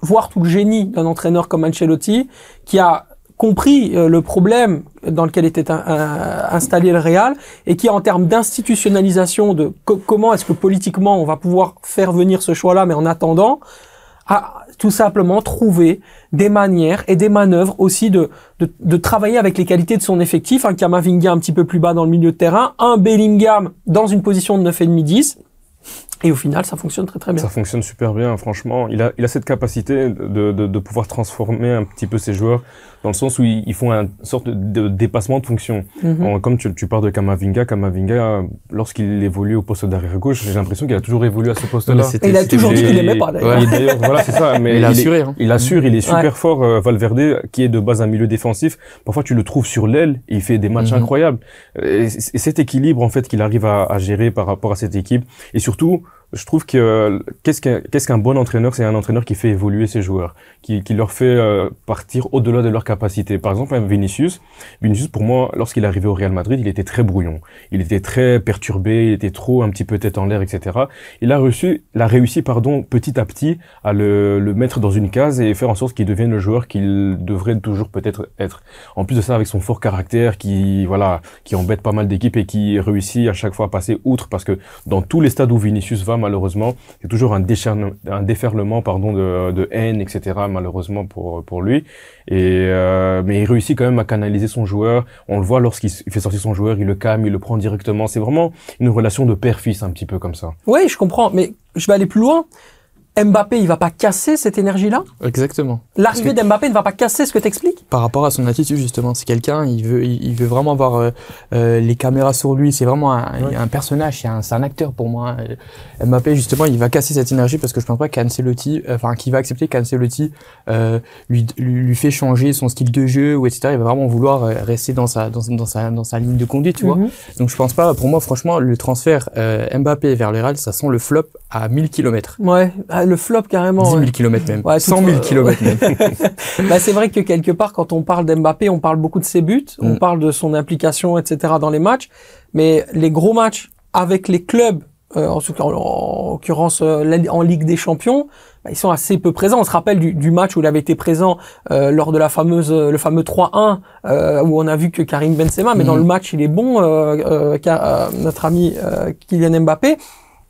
voir tout le génie d'un entraîneur comme Ancelotti, qui a compris euh, le problème dans lequel était installé le Real et qui en termes d'institutionnalisation de comment est-ce que politiquement on va pouvoir faire venir ce choix-là, mais en attendant, a tout simplement trouvé des manières et des manœuvres aussi de, travailler avec les qualités de son effectif, un Kamavinga un petit peu plus bas dans le milieu de terrain, un Bellingham dans une position de 9,5-10, et au final, ça fonctionne très très bien. Ça fonctionne super bien, franchement. Il a, il a cette capacité de, de, de pouvoir transformer un petit peu ses joueurs dans le sens où ils, font une sorte de dépassement de fonction. Mhm. comme tu, parles de Kamavinga, Kamavinga, lorsqu'il évolue au poste d'arrière gauche, j'ai l'impression qu'il a toujours évolué à ce poste-là. il a toujours dit qu'il aimait pas. Mais hein. il, assure, il est super fort. Euh, Valverde, qui est de base un milieu défensif, parfois tu le trouves sur l'aile et il fait des matchs mhm. incroyables. Et, cet équilibre en fait qu'il arrive à, à gérer par rapport à cette équipe, et surtout je trouve que euh, qu'est-ce qu'un bon entraîneur C'est un entraîneur qui fait évoluer ses joueurs, qui, qui leur fait euh, partir au-delà de leurs capacités. Par exemple, Vinicius, Vinicius pour moi, lorsqu'il est arrivé au Real Madrid, il était très brouillon, il était très perturbé, il était trop un petit peu tête en l'air, etc. Il a reçu, il réussi pardon petit à petit à le, le mettre dans une case et faire en sorte qu'il devienne le joueur qu'il devrait toujours peut-être être. En plus de ça, avec son fort caractère, qui voilà, qui embête pas mal d'équipes et qui réussit à chaque fois à passer outre, parce que dans tous les stades où Vinicius va malheureusement. c'est toujours un, déferlement pardon, de, haine, etc., malheureusement pour, pour lui. Et, euh, mais il réussit quand même à canaliser son joueur. On le voit lorsqu'il fait sortir son joueur, il le calme, il le prend directement. C'est vraiment une relation de père-fils, un petit peu comme ça. Oui, je comprends, mais je vais aller plus loin. Mbappé, il va pas casser cette énergie-là Exactement. L'arrivée d'Mbappé ne va pas casser ce que t'expliques Par rapport à son attitude, justement. C'est quelqu'un, il veut, il veut vraiment avoir euh, euh, les caméras sur lui. C'est vraiment un, personnage, c'est un, acteur pour moi. Euh, Mbappé, justement, il va casser cette énergie parce que je pense pas qu'Ancelotti, enfin, qu'il va accepter qu'Ancelotti lui, lui, fait changer son style de jeu ou etc. Il va vraiment vouloir rester dans sa, dans, sa, dans sa ligne de conduite, tu vois. Mhm. Donc je pense pas, pour moi, franchement, le transfert Mbappé vers le ça sent le flop à 1000 km. Ouais le flop carrément. 10 000 km même. 100 000 km même. bah, c'est vrai que quelque part, quand on parle d'Mbappé, on parle beaucoup de ses buts, on mm. parle de son implication, etc. dans les matchs. Mais les gros matchs avec les clubs, euh, en en, cas en l'occurrence euh, en Ligue des Champions, bah, ils sont assez peu présents. On se rappelle du, match où il avait été présent euh, lors de la fameuse le fameux 3-1 où on a vu que Karim Benzema, mais dans mm. le match il est bon, notre ami Kylian Mbappé.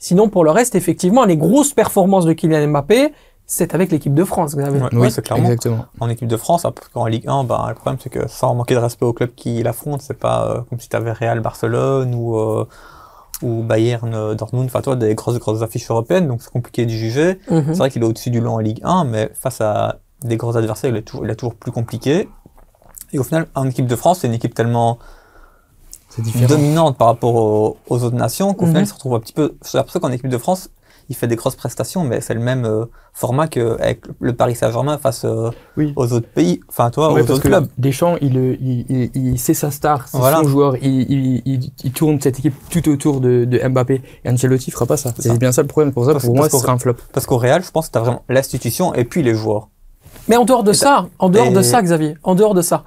Sinon, pour le reste, effectivement, les grosses performances de Kylian Mbappé, c'est avec l'équipe de France. oui, c'est clairement. En équipe de France, hein, en Ligue 1, bah, le problème, c'est que sans manquer de respect au club qui l'affronte, c'est pas euh, comme si tu avais Real Barcelone ou, euh, Bayern euh, Dortmund, enfin, toi, des grosses, grosses affiches européennes, donc c'est compliqué de juger. Mhm. C'est vrai qu'il est au-dessus du lot en Ligue 1, mais face à des gros adversaires, il est toujours plus compliqué. Et au final, en équipe de France, c'est une équipe tellement dominante par rapport aux, autres nations, qu'au final, mhm. il se retrouve un petit peu. C'est pour ça qu'en équipe de France, il fait des grosses prestations, mais c'est le même euh, format format qu'avec le Paris Saint-Germain face euh, aux autres pays, enfin, toi, aux autres clubs. Deschamps, euh, il, il, sait sa star, voilà. son joueur, il, tourne cette équipe tout autour de, Mbappé. Et Ancelotti fera pas ça. C'est bien ça le problème. Pour ça, parce, pour moi, un flop. Parce qu'au Real, je pense que tu as vraiment l'institution et puis les joueurs. Mais en dehors de ça, en dehors de ça, Xavier, en dehors de ça,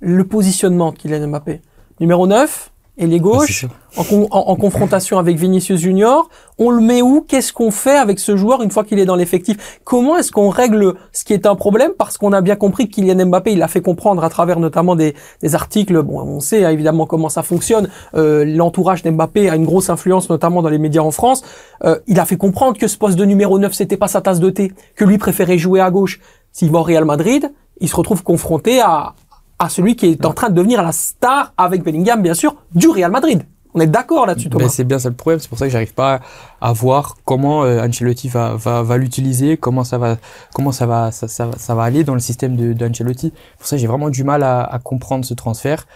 le positionnement qu'il a de Mbappé numéro 9, et ah, gauche, en, confrontation avec Vinicius Junior. On le met où Qu'est-ce qu'on fait avec ce joueur une fois qu'il est dans l'effectif Comment est-ce qu'on règle ce qui est un problème Parce qu'on a bien compris que Mbappé, il a fait comprendre à travers notamment des, articles. Bon, on sait hein, évidemment comment ça fonctionne. Euh, L'entourage d'Mbappé a une grosse influence, notamment dans les médias en France. Euh, il a fait comprendre que ce poste de numéro 9, c'était pas sa tasse de thé, que lui préférait jouer à gauche. S'il va au Real Madrid, il se retrouve confronté à à celui qui est en train de devenir la star avec Bellingham, bien sûr, du Real Madrid. On est d'accord là-dessus, ben, Thomas. c'est bien ça le problème. C'est pour ça que j'arrive pas à voir comment euh, Ancelotti va, va, va l'utiliser, comment ça va, comment ça va, ça, va aller dans le système d'Ancelotti. De, pour ça, j'ai vraiment du mal à, comprendre ce transfert.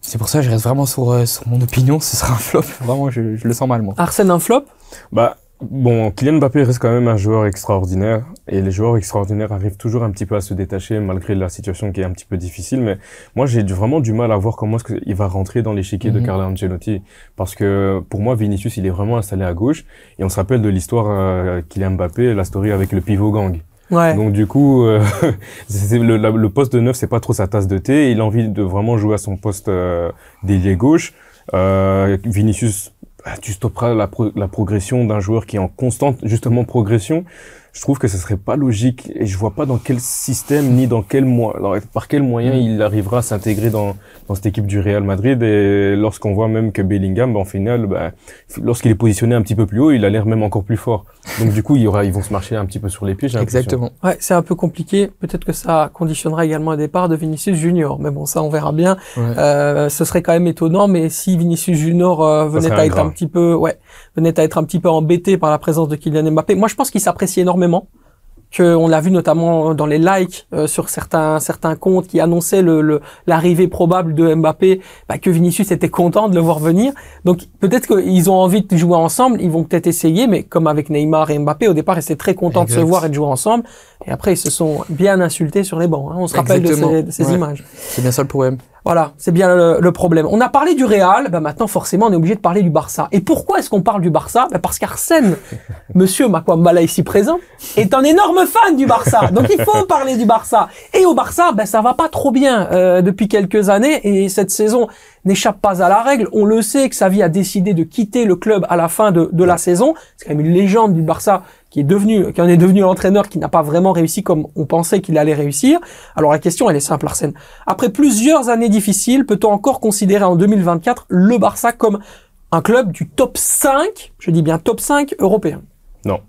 C'est pour ça que je reste vraiment sur, euh, mon opinion. Ce sera un flop. Vraiment, je, je le sens mal, moi. Arsène, un flop Bah, Bon, Kylian Mbappé reste quand même un joueur extraordinaire et les joueurs extraordinaires arrivent toujours un petit peu à se détacher malgré la situation qui est un petit peu difficile. Mais moi, j'ai vraiment du mal à voir comment est-ce qu'il va rentrer dans l'échiquier de mhm. Carlo Ancelotti parce que pour moi, Vinicius, il est vraiment installé à gauche et on se rappelle de l'histoire euh, Kylian Mbappé, la story avec le pivot gang. Donc du coup, euh, le, poste de neuf, c'est pas trop sa tasse de thé. Il a envie de vraiment jouer à son poste euh, d'ailier gauche. Vinicius ah, tu stopperas la, progression d'un joueur qui est en constante justement progression je trouve que ce serait pas logique et je vois pas dans quel système ni dans quel par quel moyen mm. il arrivera à s'intégrer dans, dans cette équipe du Real Madrid et lorsqu'on voit même que Bellingham en finale bah, lorsqu'il est positionné un petit peu plus haut il a l'air même encore plus fort donc du coup il y aura ils vont se marcher un petit peu sur les pieds exactement ouais c'est un peu compliqué peut-être que ça conditionnera également un départ de Vinicius Junior mais bon ça on verra bien euh, ce serait quand même étonnant mais si Vinicius Junior euh, venait à être un petit peu ouais venait à être un petit peu embêté par la présence de Kylian Mbappé. Moi, je pense qu'il s'apprécie énormément. Que on l'a vu notamment dans les likes euh, sur certains certains comptes qui annonçaient le, l'arrivée probable de Mbappé, bah, que Vinicius était content de le voir venir. Donc peut-être qu'ils ont envie de jouer ensemble, ils vont peut-être essayer, mais comme avec Neymar et Mbappé, au départ ils étaient très contents de se voir et de jouer ensemble, et après ils se sont bien insultés sur les bancs. Hein. On se rappelle de ces, ces images. C'est bien ça le problème. Voilà, c'est bien le, problème. On a parlé du Real, ben maintenant forcément on est obligé de parler du Barça. Et pourquoi est-ce qu'on parle du Barça Ben Parce qu'Arsène, monsieur Makwambala ici présent, est un énorme fan du Barça. Donc il faut parler du Barça. Et au Barça, ben ça va pas trop bien euh, depuis quelques années et cette saison n'échappe pas à la règle. On le sait que Xavi a décidé de quitter le club à la fin de, de la saison. C'est quand même une légende du Barça qui est devenu, qui en est devenu l'entraîneur qui n'a pas vraiment réussi comme on pensait qu'il allait réussir. Alors la question, elle est simple, Arsène. Après plusieurs années difficiles, peut-on encore considérer en 2024 le Barça comme un club du top 5, je dis bien top 5 européen Non.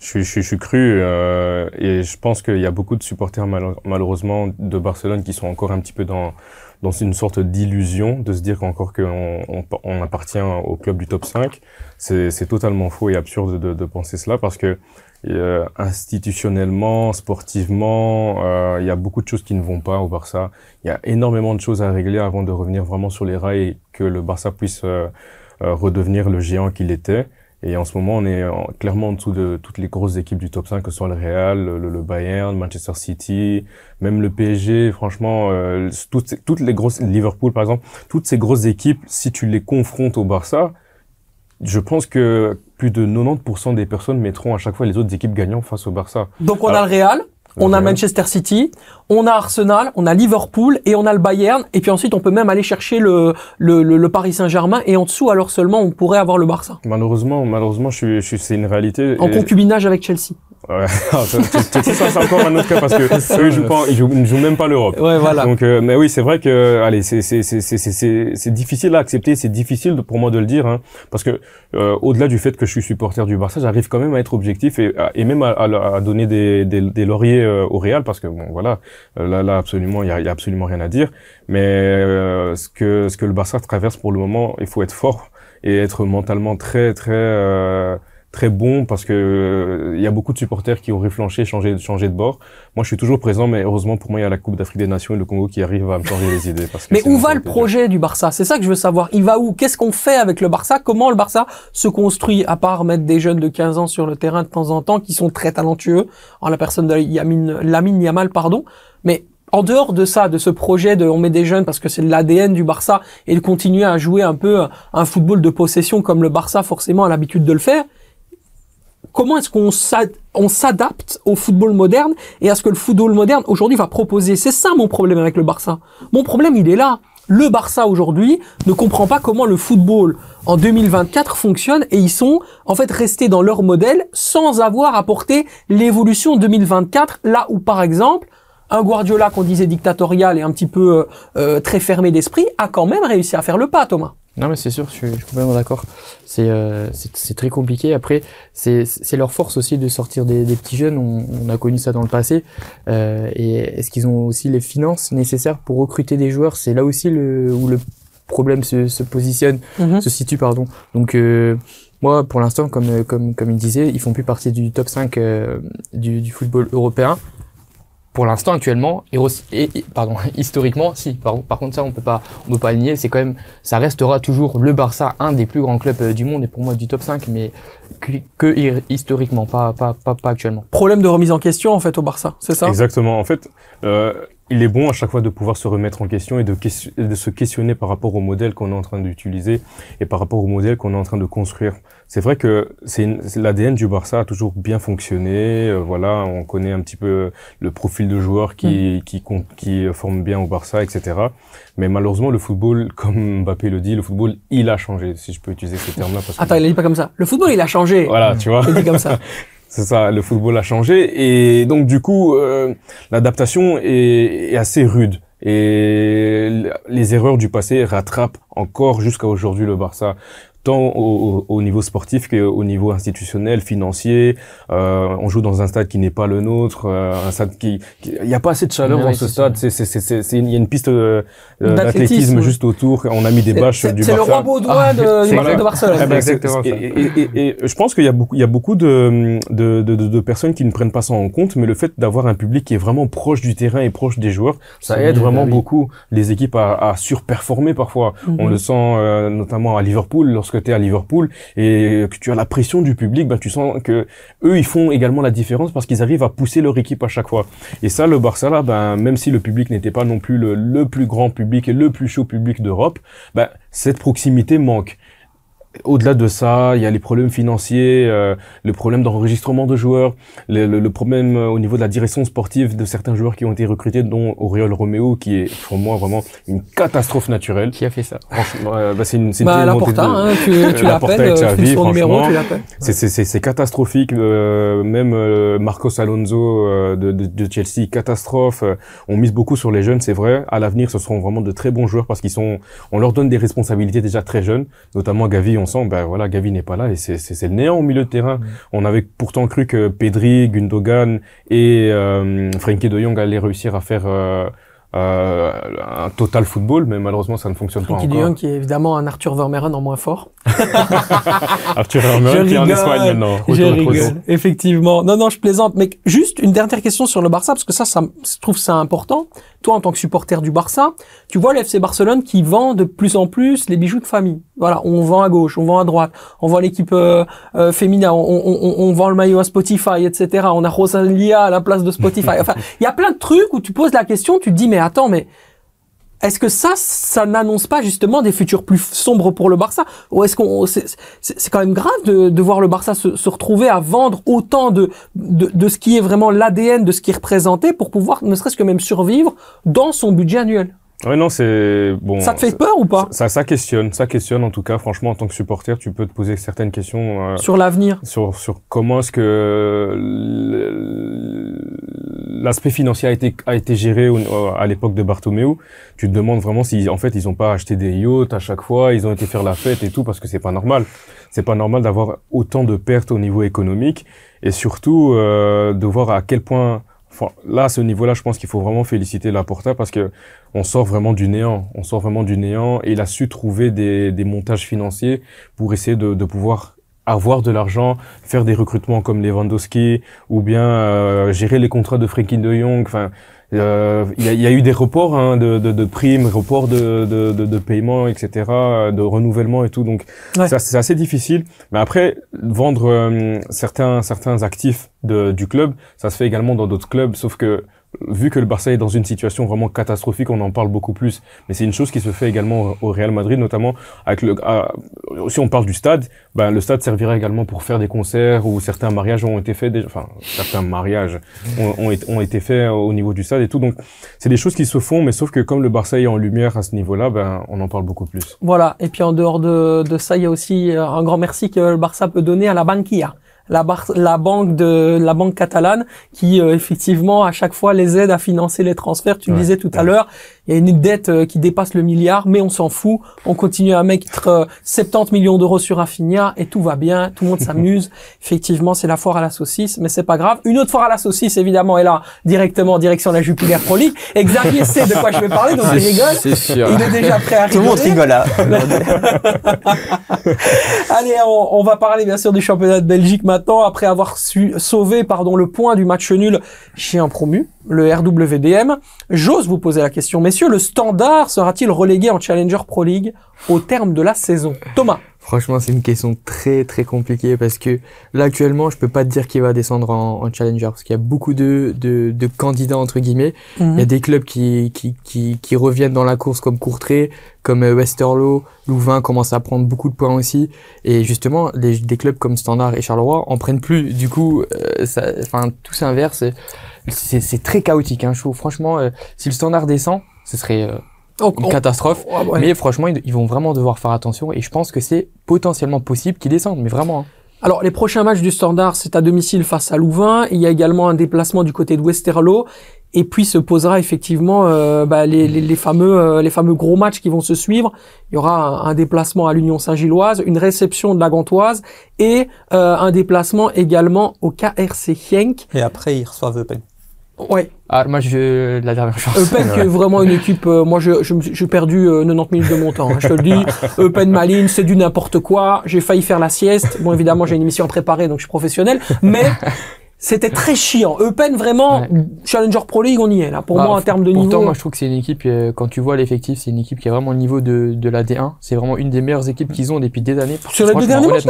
Je, je suis cru euh, et je pense qu'il y a beaucoup de supporters malheureusement de Barcelone qui sont encore un petit peu dans dans une sorte d'illusion de se dire encore qu'on on, on, appartient au club du top 5. C'est totalement faux et absurde de, de penser cela parce que euh, institutionnellement, sportivement, euh, il y a beaucoup de choses qui ne vont pas au Barça. Il y a énormément de choses à régler avant de revenir vraiment sur les rails et que le Barça puisse euh, redevenir le géant qu'il était. Et en ce moment, on est clairement en dessous de toutes les grosses équipes du top 5, que ce soit le Real, le, Bayern, Manchester City, même le PSG. Franchement, euh, toutes, les grosses, Liverpool par exemple, toutes ces grosses équipes, si tu les confrontes au Barça, je pense que plus de 90% des personnes mettront à chaque fois les autres équipes gagnantes face au Barça. Donc on a le Real, on a Manchester City, on a Arsenal, on a Liverpool et on a le Bayern. Et puis ensuite, on peut même aller chercher le, le, Paris Saint-Germain. Et en dessous, alors seulement, on pourrait avoir le Barça. Malheureusement, malheureusement, je, je, c'est une réalité. En concubinage avec Chelsea. Ouais. ça, encore un parce que ils jouent même pas l'Europe. voilà. Donc, euh, mais oui, c'est vrai que, allez, c'est c'est c'est c'est c'est difficile à accepter, c'est difficile pour moi de le dire, hein, parce que euh, au-delà du fait que je suis supporter du Barça, j'arrive quand même à être objectif et et même à, à, donner des, des, lauriers euh, au Real parce que bon, voilà, là, là absolument, il y a, y a, absolument rien à dire. Mais ce que ce que le Barça traverse pour le moment, il faut être fort et être mentalement très très très bon parce que euh, il y a beaucoup de supporters qui ont réfléchi, changé, changé de bord. Moi, je suis toujours présent, mais heureusement pour moi, il y a la Coupe d'Afrique des Nations et le Congo qui arrive à me changer les idées. mais où va le projet du Barça C'est ça que je veux savoir. Il va où Qu'est-ce qu'on fait avec le Barça Comment le Barça se construit À part mettre des jeunes de 15 ans sur le terrain de temps en temps qui sont très talentueux, en la personne de Yamine, Lamine Yamal, pardon. Mais en dehors de ça, de ce projet de on met des jeunes parce que c'est l'ADN du Barça et de continuer à jouer un peu un football de possession comme le Barça forcément a l'habitude de le faire, comment est-ce qu'on s'adapte au football moderne et à ce que le football moderne aujourd'hui va proposer C'est ça mon problème avec le Barça. Mon problème, il est là. Le Barça aujourd'hui ne comprend pas comment le football en 2024 fonctionne et ils sont en fait restés dans leur modèle sans avoir apporté l'évolution 2024 là où par exemple un Guardiola qu'on disait dictatorial et un petit peu euh, euh, très fermé d'esprit a quand même réussi à faire le pas Thomas. Non, mais c'est sûr, je suis, complètement d'accord. C'est euh, très compliqué. Après, c'est leur force aussi de sortir des, petits jeunes. On, a connu ça dans le passé. Euh, et est-ce qu'ils ont aussi les finances nécessaires pour recruter des joueurs C'est là aussi le, où le problème se, se positionne, mm-hmm. se situe, pardon. Donc, euh, moi, pour l'instant, comme, comme, comme il disait, ils font plus partie du top 5 euh, du, du football européen pour l'instant actuellement, et, pardon, historiquement, si, par, par, contre ça on peut pas, on peut pas nier, c'est quand même, ça restera toujours le Barça, un des plus grands clubs euh, du monde et pour moi du top 5, mais que, historiquement, pas, pas, pas, actuellement. Problème de remise en question en fait au Barça, c'est ça Exactement, en fait, euh, il est bon à chaque fois de pouvoir se remettre en question et de, se questionner par rapport au modèle qu'on est en train d'utiliser et par rapport au modèle qu'on est en train de construire. C'est vrai que c'est l'ADN du Barça a toujours bien fonctionné. Euh, voilà, on connaît un petit peu le profil de joueurs qui, mm. qui, qui, forment bien au Barça, etc. Mais malheureusement, le football, comme Mbappé le dit, le football, il a changé, si je peux utiliser ce terme-là. Attends, il ne dit pas comme ça. Le football, il a changé. Voilà, tu vois. Il dit comme ça. C'est ça, le football a changé et donc du coup euh, l'adaptation est, assez rude et les erreurs du passé rattrapent encore jusqu'à aujourd'hui le Barça au, niveau sportif qu'au niveau institutionnel, financier. Euh, on joue dans un stade qui n'est pas le nôtre, euh, un stade qui, il n'y a pas assez de chaleur ah dans ce stade. C'est, c'est, il y a une piste euh, d'athlétisme juste autour. On a mis des bâches du C'est le roi Baudouin de, Barcelone. exactement. Et, je pense qu'il y a beaucoup, il y a beaucoup de, de, de personnes qui ne prennent pas ça en compte, mais le fait d'avoir un public qui est vraiment proche du terrain et proche des joueurs, ça aide vraiment bah beaucoup les équipes à, surperformer parfois. Mm-hmm. On le sent notamment à Liverpool lorsque que à Liverpool et que tu as la pression du public, ben tu sens que eux ils font également la différence parce qu'ils arrivent à pousser leur équipe à chaque fois. Et ça, le Barça ben même si le public n'était pas non plus le, le, plus grand public et le plus chaud public d'Europe, ben cette proximité manque. Au-delà de ça, il y a les problèmes financiers, euh, le problème d'enregistrement de joueurs, le, problème euh, au niveau de la direction sportive de certains joueurs qui ont été recrutés, dont Auréole Romeo, qui est pour moi vraiment une catastrophe naturelle. Qui a fait ça Franchement, euh, bah, c'est une, c'est bah, tu, l'appelles, numéro, tu C'est, c'est, catastrophique. même Marcos Alonso de, Chelsea, catastrophe. on mise beaucoup sur les jeunes, c'est vrai. À l'avenir, ce seront vraiment de très bons joueurs parce qu'ils sont, on leur donne des responsabilités déjà très jeunes, notamment Gavi ben voilà Gavi n'est pas là et c'est le néant au milieu de terrain. Mm. On avait pourtant cru que Pedri, Gundogan et euh, Frenkie de Jong allaient réussir à faire euh, euh, un total football, mais malheureusement ça ne fonctionne pas encore. Jong qui est évidemment un Arthur Vermeeren en moins fort. Arthur Vermeeren qui est en Espagne maintenant. Je rigole. Effectivement. Non, non, je plaisante. Mais juste une dernière question sur le Barça, parce que ça, ça je trouve ça important toi en tant que supporter du Barça, tu vois l'FC Barcelone qui vend de plus en plus les bijoux de famille. Voilà, on vend à gauche, on vend à droite, on vend l'équipe féminine, euh, euh, féminin, on, on, vend le maillot à Spotify, etc. On a Rosalia à la place de Spotify. Enfin, il y a plein de trucs où tu poses la question, tu te dis mais attends, mais est-ce que ça, ça n'annonce pas justement des futurs plus sombres pour le Barça Ou est-ce qu'on, c'est, quand même grave de, voir le Barça se, retrouver à vendre autant de, de, de ce qui est vraiment l'ADN de ce qui est représenté pour pouvoir, ne serait-ce que même survivre dans son budget annuel Ouais, non, c'est bon. Ça te fait peur ou pas ça, ça, questionne, ça questionne en tout cas. Franchement, en tant que supporter, tu peux te poser certaines questions euh, sur l'avenir, sur sur comment est-ce que l'aspect financier a été a été géré à l'époque de Bartomeu. Tu te demandes vraiment si en fait ils n'ont pas acheté des yachts à chaque fois, ils ont été faire la fête et tout parce que c'est pas normal. C'est pas normal d'avoir autant de pertes au niveau économique et surtout euh, de voir à quel point là, à ce niveau-là, je pense qu'il faut vraiment féliciter Laporta parce que on sort vraiment du néant. On sort vraiment du néant et il a su trouver des, montages financiers pour essayer de, pouvoir avoir de l'argent, faire des recrutements comme Lewandowski ou bien euh, gérer les contrats de Frenkie de Jong. Enfin, euh, il, y a, eu des reports hein, de, primes, reports de, de, paiements, etc., de renouvellement et tout. Donc, c'est assez difficile. Mais après, vendre euh, certains, certains actifs du club, ça se fait également dans d'autres clubs, sauf que vu que le Barça est dans une situation vraiment catastrophique, on en parle beaucoup plus. Mais c'est une chose qui se fait également au Real Madrid, notamment avec le. Ah, si on parle du stade, ben le stade servira également pour faire des concerts où certains mariages ont été faits. enfin, certains mariages ont, été faits au niveau du stade et tout. Donc, c'est des choses qui se font, mais sauf que comme le Barça est en lumière à ce niveau-là, bah, on en parle beaucoup plus. Voilà. Et puis en dehors de, de ça, il y a aussi euh, un grand merci que le Barça peut donner à la banquilla la, la, banque de la banque catalane qui euh, effectivement à chaque fois les aide à financer les transferts. Tu disais tout à l'heure, il y a une dette euh, qui dépasse le milliard, mais on s'en fout. On continue à mettre 70 euh, millions d'euros sur Affinia et tout va bien, tout le monde s'amuse. Effectivement, c'est la foire à la saucisse, mais c'est pas grave. Une autre foire à la saucisse, évidemment, est là, directement en direction de la Jupiler Pro League. Xavier sait de quoi je vais parler, donc il rigole. C'est sûr. Il est déjà prêt à rigoler. Tout le monde rigole hein. Allez, on, va parler bien sûr du championnat de Belgique maintenant, après avoir su, sauvé pardon, le point du match nul chez un promu, le RWDM. J'ose vous poser la question, messieurs, le standard sera-t-il relégué en Challenger Pro League au terme de la saison Thomas Franchement, c'est une question très très compliquée parce que là actuellement, je peux pas te dire qu'il va descendre en, challenger parce qu'il y a beaucoup de, de, candidats entre guillemets. Il y a mhm. des clubs qui, qui, qui, reviennent dans la course comme Courtrai, comme euh, Westerlo, Louvain commence à prendre beaucoup de points aussi. Et justement, des clubs comme Standard et Charleroi en prennent plus. Du coup, euh, enfin tout s'inverse. C'est très chaotique. Hein, franchement, euh, si le Standard descend, ce serait euh, une catastrophe. Mais franchement, ils, vont vraiment devoir faire attention et je pense que c'est potentiellement possible qu'ils descendent, mais vraiment. Hein. Alors les prochains matchs du Standard, c'est à domicile face à Louvain. Il y a également un déplacement du côté de Westerlo. Et puis se posera effectivement euh, bah, les, fameux euh, les fameux gros matchs qui vont se suivre. Il y aura un, déplacement à l'Union Saint-Gilloise, une réception de la Gantoise et un déplacement également au KRC Hienck. Et après ils reçoivent Eupen. Ouais. Ah, moi, je, la dernière chance. Eupen, qui est vraiment une équipe. Euh, moi, j'ai je, je, perdu euh, 90 minutes de mon temps, hein, je te le dis. Eupen Maline, c'est du n'importe quoi. J'ai failli faire la sieste. Bon, évidemment, j'ai une émission à préparer, donc je suis professionnel. Mais c'était très chiant. Eupen, vraiment, Challenger Pro League, on y est là. Pour bah, moi, en termes de niveau. Pourtant, moi, je trouve que c'est une équipe, euh, quand tu vois l'effectif, c'est une équipe qui a vraiment le niveau de, de la D1. C'est vraiment une des meilleures équipes qu'ils ont depuis des années. Sur les deux derniers matchs,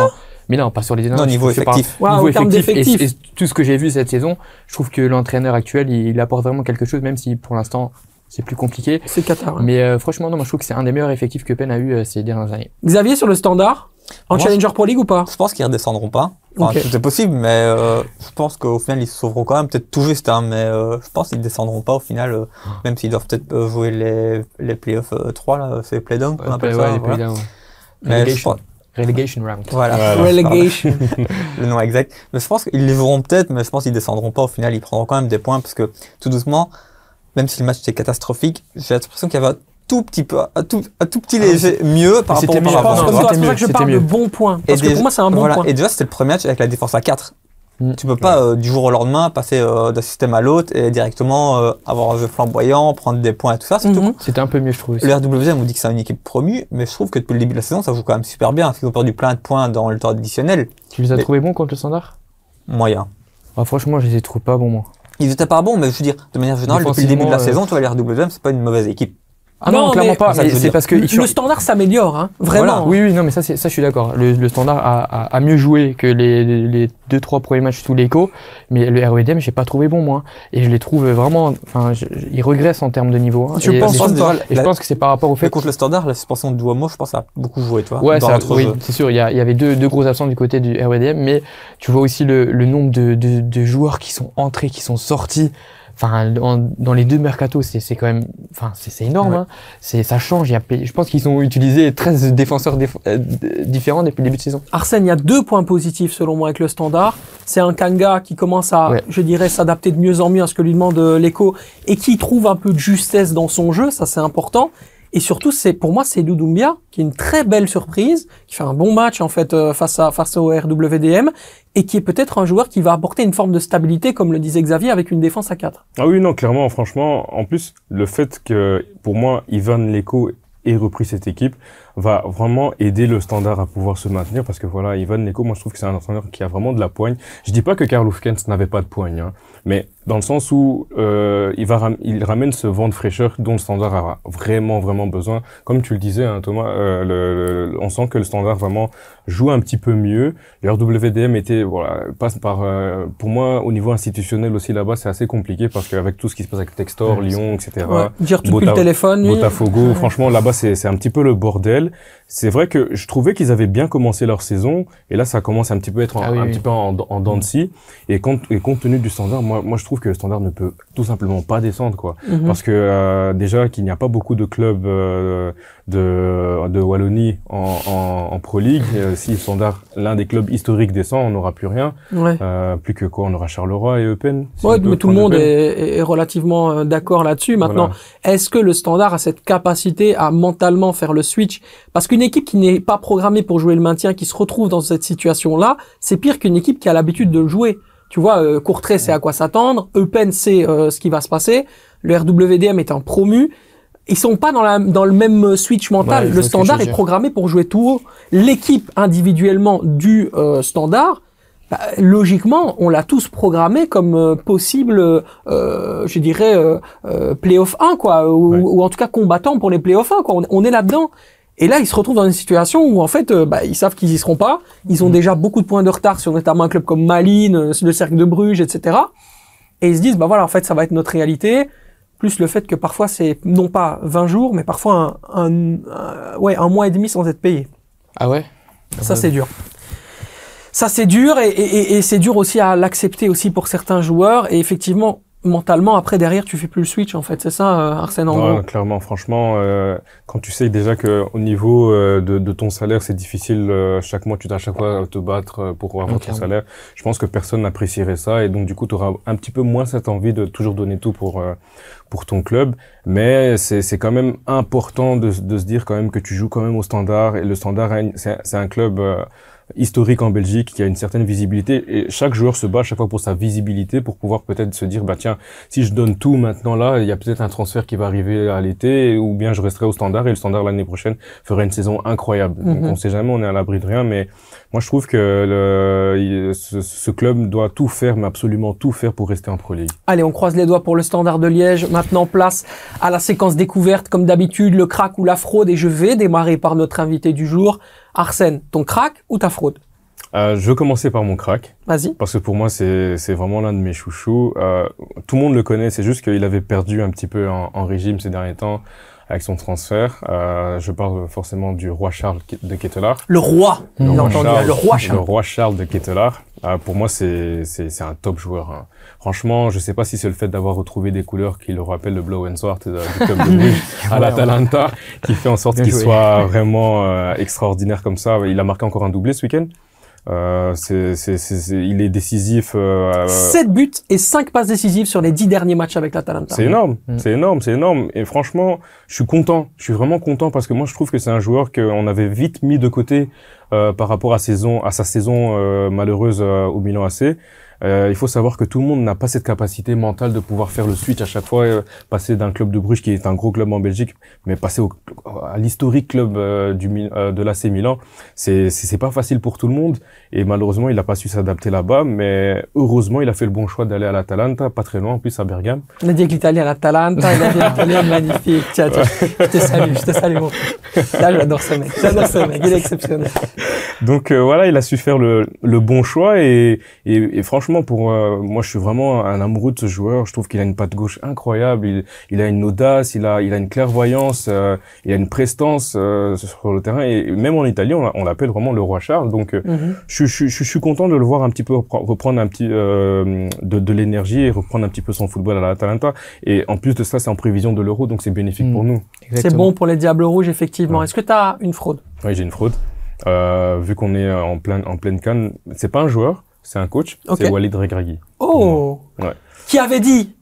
mais non, pas sur les énormes. Non, niveau effectif. niveau effectif, tout ce que j'ai vu cette saison, je trouve que l'entraîneur actuel, il, apporte vraiment quelque chose, même si pour l'instant c'est plus compliqué. C'est Qatar. Mais euh, franchement, non, moi je trouve que c'est un des meilleurs effectifs que Penn a eu euh, ces dernières années. Xavier sur le standard en Challenger Pro League ou pas Je pense qu'ils ne redescendront pas. C'est possible, mais euh, je pense qu'au final ils se sauveront quand même, peut-être tout juste, hein, mais je pense qu'ils ne descendront pas au final, même s'ils doivent peut-être jouer les, les playoffs 3, là, c'est play qu'on appelle ça. Mais Relegation round. Voilà. Relegation. le nom exact. Mais je pense qu'ils les joueront peut-être, mais je pense qu'ils descendront pas au final. Ils prendront quand même des points parce que tout doucement, même si le match était catastrophique, j'ai l'impression qu'il y avait un tout petit peu, un tout, tout petit ah léger mieux par rapport au C'est pour ça que je parle de bon point. Parce pour moi, c'est un bon point. Et déjà, c'était le premier match avec la défense à 4. Mm. Tu peux pas euh, du jour au lendemain passer euh, d'un système à l'autre et directement euh, avoir un jeu flamboyant, prendre des points et tout ça. Mmh. C'était un peu mieux, je trouve. Le RWM, on dit que c'est une équipe promue, mais je trouve que depuis le début de la saison, ça joue quand même super bien. Ils ont perdu plein de points dans le temps additionnel. Tu les as trouvés bons contre le standard Moyen. Ah, franchement, je les ai trouvés pas bons, moi. Ils étaient pas bons, mais je veux dire, de manière générale, depuis le début de la saison, toi, le RWM, c'est pas une mauvaise équipe. Ah non, clairement pas. C'est parce que le, standard s'améliore, hein, vraiment. Oui, oui, hein. non, mais ça, c'est ça, je suis d'accord. Le, standard a, a, a, mieux joué que les, les deux trois premiers matchs sous l'écho, mais le ROEDM, j'ai pas trouvé bon moi, et je les trouve vraiment. Enfin, ils regressent en termes de niveau. Hein. Je, et, pense, je pense que c'est par rapport au fait contre le standard, la suspension de moi, je pense ça a beaucoup joué, toi. Ouais, c'est oui, c'est sûr. Il y, avait deux, deux gros absents du côté du RWDM, mais tu vois aussi le, le nombre de, de, de joueurs qui sont entrés, qui sont sortis. Enfin, dans les deux mercatos, c'est quand même, enfin, c'est énorme. Hein. C'est ça change. Y je pense qu'ils ont utilisé 13 défenseurs euh, différents depuis le début de saison. Arsène, il y a deux points positifs selon moi avec le standard. C'est un Kanga qui commence à, je dirais, s'adapter de mieux en mieux à ce que lui demande euh, l'écho et qui trouve un peu de justesse dans son jeu. Ça, c'est important. Et surtout, c'est pour moi, c'est Ludumbia qui est une très belle surprise, qui fait un bon match en fait euh, face à face au RWDM, et qui est peut-être un joueur qui va apporter une forme de stabilité, comme le disait Xavier, avec une défense à 4. Ah oui, non, clairement, franchement, en plus, le fait que, pour moi, Ivan Leko ait repris cette équipe, va vraiment aider le standard à pouvoir se maintenir parce que voilà, Ivan Neko, moi je trouve que c'est un entraîneur qui a vraiment de la poigne. Je dis pas que Karl Hufkens n'avait pas de poigne, hein, mais dans le sens où euh, il, va il ramène ce vent de fraîcheur dont le standard a vraiment vraiment besoin. Comme tu le disais, hein, Thomas, euh, le, on sent que le standard vraiment joue un petit peu mieux. Leur WDM était voilà passe par euh, pour moi au niveau institutionnel aussi là-bas c'est assez compliqué parce qu'avec tout ce qui se passe avec Textor, Lyon, etc. Ouais, dire tout téléphone. Botafogo, franchement là-bas c'est un petit peu le bordel. C'est vrai que je trouvais qu'ils avaient bien commencé leur saison, et là, ça commence un petit peu à être ah un petit peu en, dents de scie. Et compte, tenu du standard, moi, je trouve que le standard ne peut tout simplement pas descendre, quoi. Mhm. Parce que euh, déjà qu'il n'y a pas beaucoup de clubs euh, de, Wallonie en, Pro League. Euh, si le standard, l'un des clubs historiques descend, on n'aura plus rien. plus que quoi, on aura Charleroi et Eupen. mais tout le monde est, relativement d'accord là-dessus. Maintenant, est-ce que le standard a cette capacité à mentalement faire le switch parce qu'une équipe qui n'est pas programmée pour jouer le maintien, qui se retrouve dans cette situation-là, c'est pire qu'une équipe qui a l'habitude de jouer. Tu vois, euh, Courtrai, c'est à quoi s'attendre. Eupen, c'est euh, ce qui va se passer. Le RWDM est un promu. Ils sont pas dans, la, dans le même switch mental. le standard est programmé pour jouer tout haut. L'équipe individuellement du euh, standard, bah, logiquement, on l'a tous programmé comme euh, possible, je dirais, euh, playoff 1, quoi, ou, en tout cas combattant pour les playoffs 1, quoi. on est là-dedans. Et là, ils se retrouvent dans une situation où, en fait, euh, bah, ils savent qu'ils y seront pas. Ils ont mhm. déjà beaucoup de points de retard sur notamment un club comme Malines, euh, le Cercle de Bruges, etc. Et ils se disent, bah voilà, en fait, ça va être notre réalité. Plus le fait que parfois, c'est non pas 20 jours, mais parfois un, un, ouais, un mois et demi sans être payé. Ah ouais Ça, c'est dur. Ça, c'est dur et, et c'est dur aussi à l'accepter aussi pour certains joueurs. Et effectivement, mentalement, après, derrière, tu fais plus le switch, en fait. C'est ça, euh, Arsène, en ouais, Clairement, franchement, euh, quand tu sais déjà que au niveau euh, de, ton salaire, c'est difficile, chaque mois, tu dois à chaque fois te battre pour avoir ton salaire, je pense que personne n'apprécierait ça. Et donc, du coup, tu auras un petit peu moins cette envie de toujours donner tout pour, pour ton club. Mais c'est quand même important de, de, se dire quand même que tu joues quand même au standard. Et le standard, c'est un club historique en Belgique, qui a une certaine visibilité. Et chaque joueur se bat à chaque fois pour sa visibilité, pour pouvoir peut-être se dire, bah tiens, si je donne tout maintenant là, il y a peut-être un transfert qui va arriver à l'été, ou bien je resterai au standard et le standard l'année prochaine ferait une saison incroyable. Mhm. on sait jamais, on est à l'abri de rien, mais moi je trouve que ce, club doit tout faire, mais absolument tout faire pour rester en Pro League. Allez, on croise les doigts pour le standard de Liège. Maintenant place à la séquence découverte, comme d'habitude, le crack ou la fraude, et je vais démarrer par notre invité du jour. Arsène, ton crack ou ta fraude euh, je veux commencer par mon crack. Vas-y. Parce que pour moi, c'est vraiment l'un de mes chouchous. Euh, tout le monde le connaît, c'est juste qu'il avait perdu un petit peu en, régime ces derniers temps avec son transfert. Euh, je parle forcément du roi Charles de Kettelard. Le roi Le, roi, Charles, le roi Charles. Le roi Charles de Kettelard. pour moi, c'est un top joueur. Hein. Franchement, je ne sais pas si c'est le fait d'avoir retrouvé des couleurs qui le rappellent le blow and sort euh, » du de Bruges à l'Atalanta, qui fait en sorte qu'il soit vraiment euh, extraordinaire comme ça. Il a marqué encore un doublé ce week-end. Euh, il est décisif. Euh, 7 euh, buts et cinq passes décisives sur les 10 derniers matchs avec l'Atalanta. C'est énorme, mm. c'est énorme, c'est énorme. Et franchement, je suis content. Je suis vraiment content parce que moi, je trouve que c'est un joueur qu'on avait vite mis de côté par rapport à, saison, à sa saison malheureuse au Milan AC. Euh, il faut savoir que tout le monde n'a pas cette capacité mentale de pouvoir faire le switch à chaque fois, euh, passer d'un club de Bruges qui est un gros club en Belgique, mais passer au, à l'historique club euh, du, euh, de l'AC Milan, c'est c'est pas facile pour tout le monde. Et malheureusement, il n'a pas su s'adapter là-bas, mais heureusement, il a fait le bon choix d'aller à l'Atalanta, pas très loin en plus à Bergame. On a dit que l'Italie à l'Atalanta, il a dit magnifique. Tiens, tiens, je te salue, je te salue mon Là, j'adore ce mec, j'adore ce mec, il est exceptionnel. Donc voilà, il a su faire le, le bon choix et, et franchement pour euh, moi, je suis vraiment un amoureux de ce joueur. Je trouve qu'il a une patte gauche incroyable. Il, a une audace, il a, il a une clairvoyance, euh, il a une prestance euh, sur le terrain. Et même en Italie, on, l'appelle vraiment le roi Charles. Donc, mhm. je, suis content de le voir un petit peu reprendre un petit de, de l'énergie et reprendre un petit peu son football à la Et en plus de ça, c'est en prévision de l'Euro, donc c'est bénéfique pour mhm. nous. C'est bon pour les Diables Rouges, effectivement. Est-ce que tu as une fraude Oui, j'ai une fraude. vu qu'on est en pleine en pleine canne, c'est pas un joueur, c'est un coach, c'est Walid Regragui. Oh Qui avait dit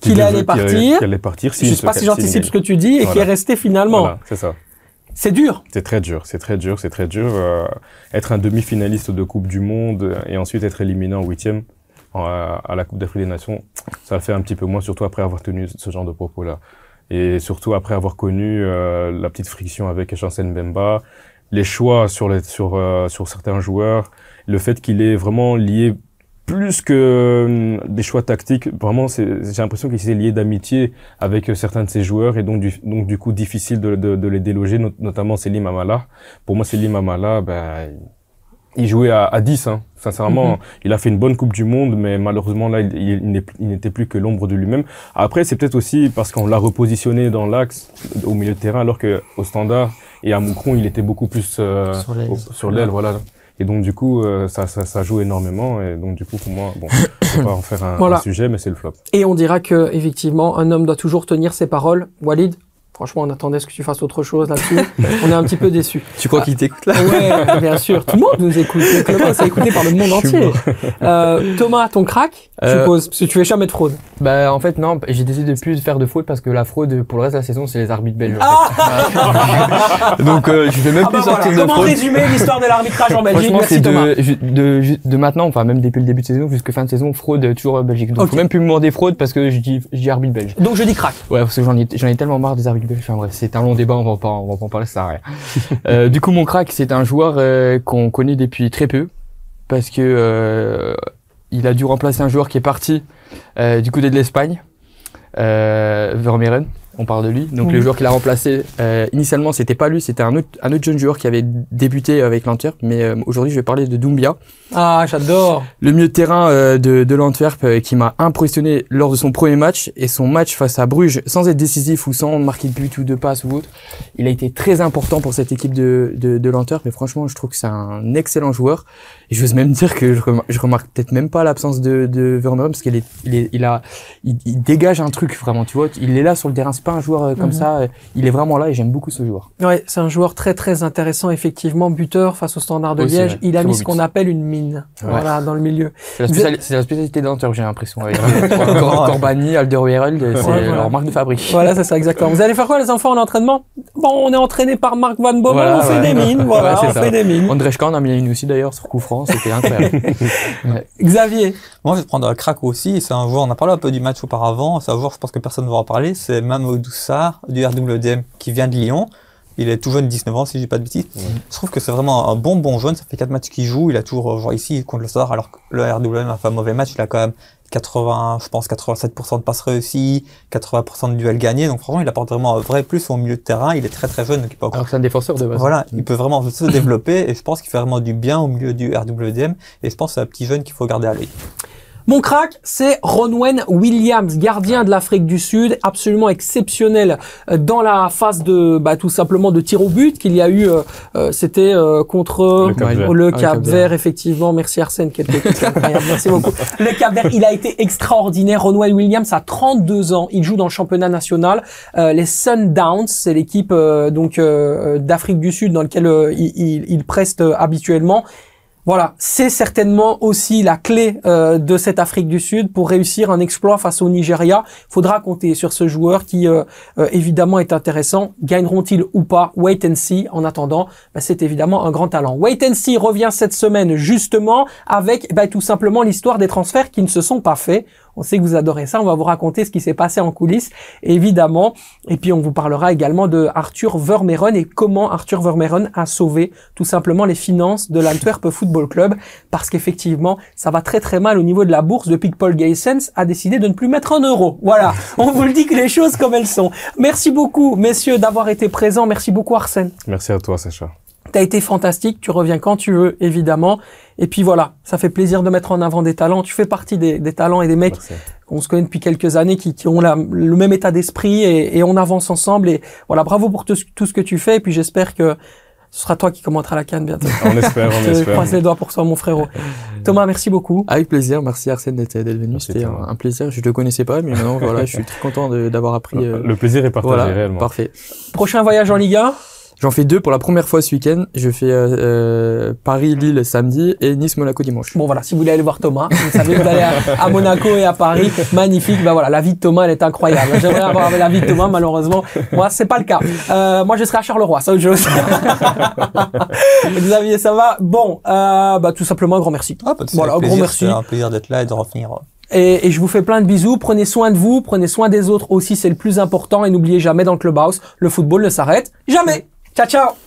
qu'il allait partir. partir. Si je ne sais pas si j'anticipe ce que tu dis et qui est resté finalement. c'est ça. C'est dur. C'est très dur, c'est très dur, c'est très dur. Euh, être un demi-finaliste de Coupe du Monde et ensuite être éliminé en huitième euh, à, la Coupe d'Afrique des Nations, ça fait un petit peu moins, surtout après avoir tenu ce genre de propos-là. Et surtout après avoir connu euh, la petite friction avec Chancel Bemba, les choix sur, sur, sur certains joueurs, le fait qu'il est vraiment lié plus que hum, des choix tactiques, vraiment, j'ai l'impression qu'il s'est lié d'amitié avec euh, certains de ses joueurs et donc du, donc, du coup difficile de, de, les déloger, notamment Selim Amala. Pour moi, Selim Amala, ben, il jouait à, à 10, hein. sincèrement. Mhm. Il a fait une bonne Coupe du Monde, mais malheureusement, là, il, n'était plus que l'ombre de lui-même. Après, c'est peut-être aussi parce qu'on l'a repositionné dans l'axe, au milieu de terrain, alors que au standard et à Moucron, il était beaucoup plus euh, sur l'aile. Voilà. Et donc, du coup, euh, ça, ça, joue énormément. Et donc, du coup, pour moi, bon, on va en faire un, un sujet, mais c'est le flop. Et on dira que, effectivement, un homme doit toujours tenir ses paroles. Walid, Franchement, on attendait ce que tu fasses autre chose là-dessus. on est un petit peu déçus. Tu crois qu'ils t'écoutent là Oui, bien sûr. Tout le monde nous écoute. Le monde écouté par le monde entier. Euh, Thomas, ton crack, tu euh, poses, parce que tu fais jamais de fraude. Bah en fait non, j'ai décidé de plus faire de fraude parce que la fraude pour le reste de la saison, c'est les arbitres belges. Ah Donc euh, je vais même ah plus bah sortir voilà. de Comment résumer l'histoire de l'arbitrage en Belgique Franchement, de, maintenant, enfin même depuis le début de saison jusqu'à fin de saison, fraude toujours en Belgique. Donc ne faut même plus me demander fraude parce que je dis, je dis arbitre belge. Donc je dis crack. Ouais, parce que j'en ai tellement marre des arbitres c'est un long débat, on va pas, en parler, ça rien. Euh, du coup, mon crack, c'est un joueur euh, qu'on connaît depuis très peu parce que euh, il a dû remplacer un joueur qui est parti du côté de l'Espagne, Vermeeren on parle de lui. Donc le joueur qui l'a remplacé, euh, initialement, c'était pas lui, c'était un autre, un autre jeune joueur qui avait débuté avec l'Antwerp. Mais euh, aujourd'hui, je vais parler de Doumbia. Ah, j'adore Le mieux terrain euh, de, de l'Antwerp qui m'a impressionné lors de son premier match et son match face à Bruges, sans être décisif ou sans marquer de but ou de passe ou autre, il a été très important pour cette équipe de, de, de l'Antwerp. mais franchement, je trouve que c'est un excellent joueur. Et j'ose même dire que je, remarque peut-être même pas l'absence de, de Vermeer parce qu'il est, il, a, dégage un truc vraiment, tu vois. Il est là sur le terrain pas un joueur euh, comme mhm. ça. Euh, il est vraiment là et j'aime beaucoup ce joueur. Ouais, c'est un joueur très très intéressant effectivement, buteur face au Standard de Liège. Il a mis ce qu'on appelle une mine, dans le milieu. C'est la, spécialité la, spécialité d'Inter, j'ai l'impression. Avec euh, Corbani, Alderweireld, c'est leur marque de fabrique. Voilà, c'est ça exactement. Vous allez faire quoi les enfants en entraînement Bon, on est entraîné par Marc Van Bommel, on fait des mines, voilà, on fait des mines. André Kahn a mis une aussi d'ailleurs sur coup c'était incroyable. Xavier. Moi, je vais prendre craque aussi. C'est un joueur. On a parlé un peu du match auparavant. C'est un joueur, je pense que personne ne va en parler. C'est Mamo Doussard du RWDM qui vient de Lyon. Il est tout jeune, 19 ans, si je dis pas de bêtises. Je trouve que c'est vraiment un bon bon jeune. Ça fait 4 matchs qu'il joue. Il a toujours, euh, genre ici, contre le sort, alors que le RWDM a fait un mauvais match. Il a quand même 80, je pense, 87% de passes réussies, 80% de duels gagnés. Donc franchement, il apporte vraiment un vrai plus au milieu de terrain. Il est très très jeune, donc il peut encore... c'est un défenseur de base. Voilà, mm. il peut vraiment se développer et je pense qu'il fait vraiment du bien au milieu du RWDM. Et je pense que c'est un petit jeune qu'il faut garder à l'œil. Mon crack, c'est Ronwen Williams, gardien de l'Afrique du Sud, absolument exceptionnel euh, dans la phase de bah, tout simplement de tir au but qu'il y a eu. Euh, euh, c'était contre le Cap, ah, Vert. effectivement. Merci Arsène, merci beaucoup. Le Cap Vert, il a été extraordinaire. Ronwen Williams a 32 ans, il joue dans le championnat national. les Sundowns, c'est l'équipe donc d'Afrique du Sud dans laquelle il, il, il preste habituellement. Voilà, c'est certainement aussi la clé euh, de cette Afrique du Sud pour réussir un exploit face au Nigeria. Faudra compter sur ce joueur qui euh, euh, évidemment est intéressant. Gagneront-ils ou pas Wait and see. En attendant, bah, c'est évidemment un grand talent. Wait and see revient cette semaine justement avec bah, tout simplement l'histoire des transferts qui ne se sont pas faits. On sait que vous adorez ça. On va vous raconter ce qui s'est passé en coulisses, évidemment. Et puis, on vous parlera également de Arthur Vermeeren et comment Arthur Vermeeren a sauvé tout simplement les finances de l'Antwerp Football Club. Parce qu'effectivement, ça va très très mal au niveau de la bourse depuis que Paul Geysens a décidé de ne plus mettre en euros. Voilà. On vous le dit que les choses comme elles sont. Merci beaucoup, messieurs, d'avoir été présents. Merci beaucoup, Arsène. Merci à toi, Sacha as été fantastique, tu reviens quand tu veux, évidemment. Et puis voilà, ça fait plaisir de mettre en avant des talents. Tu fais partie des, talents et des mecs qu'on se connaît depuis quelques années, qui, ont le même état d'esprit et, on avance ensemble. Et voilà, bravo pour tout, ce que tu fais. Et puis j'espère que ce sera toi qui commentera la canne bientôt. On espère, on espère. Je croise les doigts pour toi, mon frérot. Thomas, merci beaucoup. Avec plaisir. Merci Arsène d'être venu. C'était un, plaisir. Je te connaissais pas, mais maintenant, voilà, je suis très content d'avoir appris. Euh, le plaisir est partagé réellement. Parfait. Prochain voyage en Liga. J'en fais deux pour la première fois ce week-end. Je fais euh, euh, Paris-Lille mmh. samedi et Nice-Monaco dimanche. Bon voilà, si vous voulez aller voir Thomas, vous savez, vous allez à, Monaco et à Paris, magnifique. Ben voilà, la vie de Thomas, elle est incroyable. J'aimerais avoir la vie de Thomas, malheureusement, moi c'est pas le cas. Euh, moi je serai à Charleroi, ça autre chose. Xavier, ça va Bon, euh, bah tout simplement un grand merci. Ah, bah, voilà, un grand merci. un plaisir d'être là et de revenir. Et, et, je vous fais plein de bisous. Prenez soin de vous, prenez soin des autres aussi, c'est le plus important. Et n'oubliez jamais dans le clubhouse, le football ne s'arrête jamais. Tchau, tchau!